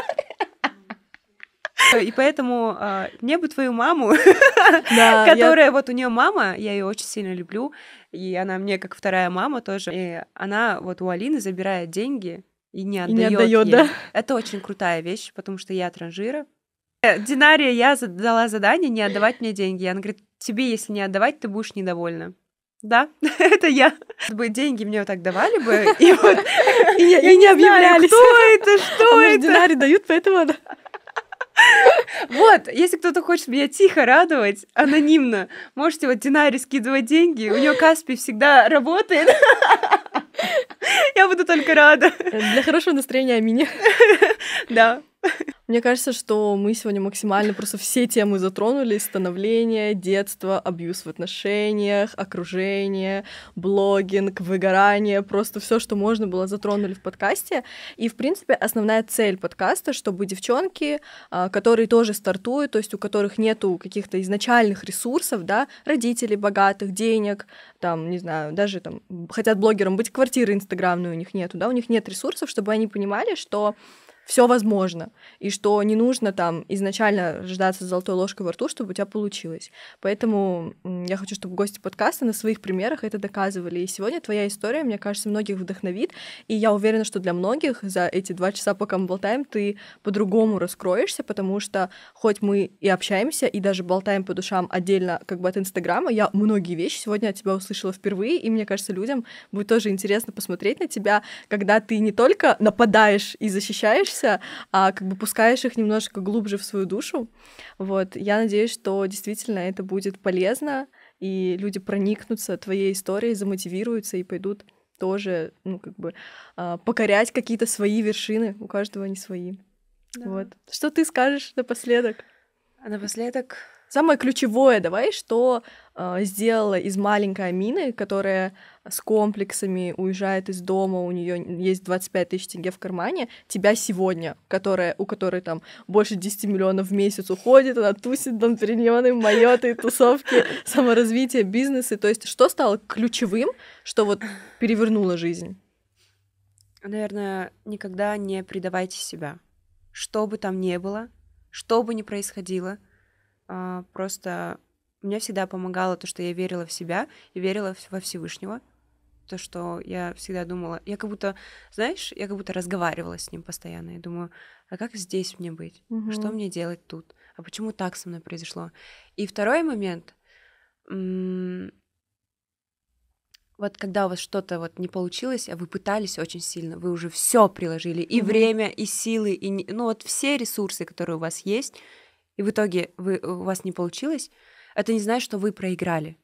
И поэтому а, мне бы твою маму, которая вот у нее мама, я ее очень сильно люблю, и она мне как вторая мама тоже. И она вот у Алины забирает деньги и не отдает. не отдает, да? Это очень крутая вещь, потому что я транжира. Э, Динария, я задала задание не отдавать мне деньги. Она говорит, тебе, если не отдавать, ты будешь недовольна. Да, <laughs> это я. Бы деньги мне вот так давали бы, и вот <laughs> и, не, не объявлялись. Знаю, кто это, <laughs> а что это? Динари дают, поэтому она... Вот, если кто-то хочет меня тихо радовать, анонимно, можете вот Динаре скидывать деньги, у нее Каспи всегда работает. Я буду только рада. Для хорошего настроения Амине. Да. Мне кажется, что мы сегодня максимально просто все темы затронули. Становление, детство, абьюз в отношениях, окружение, блогинг, выгорание. Просто все, что можно было, затронули в подкасте. И, в принципе, основная цель подкаста, чтобы девчонки, а, которые тоже стартуют, то есть у которых нету каких-то изначальных ресурсов, да, родителей богатых, денег, там, не знаю, даже там хотят блогером быть, квартиры инстаграмные у них нету, да, у них нет ресурсов, чтобы они понимали, что все возможно, и что не нужно там изначально рождаться с золотой ложкой во рту, чтобы у тебя получилось. Поэтому я хочу, чтобы гости подкаста на своих примерах это доказывали. И сегодня твоя история, мне кажется, многих вдохновит, и я уверена, что для многих за эти два часа, пока мы болтаем, ты по-другому раскроешься, потому что хоть мы и общаемся, и даже болтаем по душам отдельно как бы от Инстаграма, я многие вещи сегодня от тебя услышала впервые, и мне кажется, людям будет тоже интересно посмотреть на тебя, когда ты не только нападаешь и защищаешь, боишься, а как бы пускаешь их немножко глубже в свою душу. Вот, я надеюсь, что действительно это будет полезно, и люди проникнутся твоей историей, замотивируются и пойдут тоже, ну, как бы, а, покорять какие-то свои вершины. У каждого они свои. Да. Вот. Что ты скажешь напоследок? А напоследок самое ключевое, давай, что э, сделала из маленькой Амины, которая с комплексами, уезжает из дома, у нее есть 25 тысяч тенге в кармане, тебя сегодня, которая, у которой там больше 10 миллионов в месяц уходит, она тусит Дон Периньоны, майоты, тусовки, <laughs> саморазвитие, бизнесы. То есть что стало ключевым, что вот перевернуло жизнь? Наверное, никогда не предавайте себя. Что бы там ни было, что бы ни происходило, а, просто мне всегда помогало то, что я верила в себя и верила во Всевышнего, то, что я всегда думала. Я как будто, знаешь, я как будто разговаривала с ним постоянно. Я думаю, а как здесь мне быть? Угу. Что мне делать тут? А почему так со мной произошло? И второй момент. Вот когда у вас что-то вот не получилось, а вы пытались очень сильно, вы уже все приложили, и угу. время, и силы, и ну вот все ресурсы, которые у вас есть, и в итоге вы, у вас не получилось, это не значит, что вы проиграли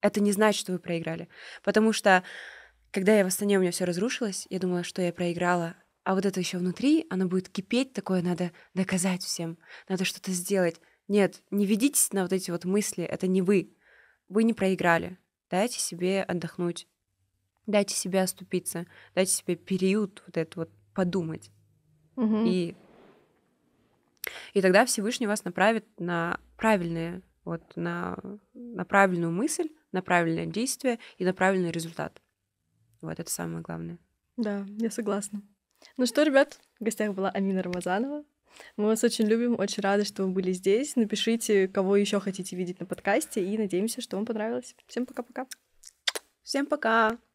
это не значит, что вы проиграли. Потому что, когда я в Астане, у меня все разрушилось, я думала, что я проиграла, а вот это еще внутри, оно будет кипеть, такое надо доказать всем, надо что-то сделать. Нет, не ведитесь на вот эти вот мысли, это не вы. Вы не проиграли. Дайте себе отдохнуть, дайте себе оступиться, дайте себе период вот этот вот подумать. Угу. И, и тогда Всевышний вас направит на правильные вот на, на правильную мысль, на правильное действие и на правильный результат. Вот это самое главное. Да, я согласна. Ну что, ребят, в гостях была Амина Рамазанова. Мы вас очень любим, очень рады, что вы были здесь. Напишите, кого еще хотите видеть на подкасте, и надеемся, что вам понравилось. Всем пока-пока. Всем пока.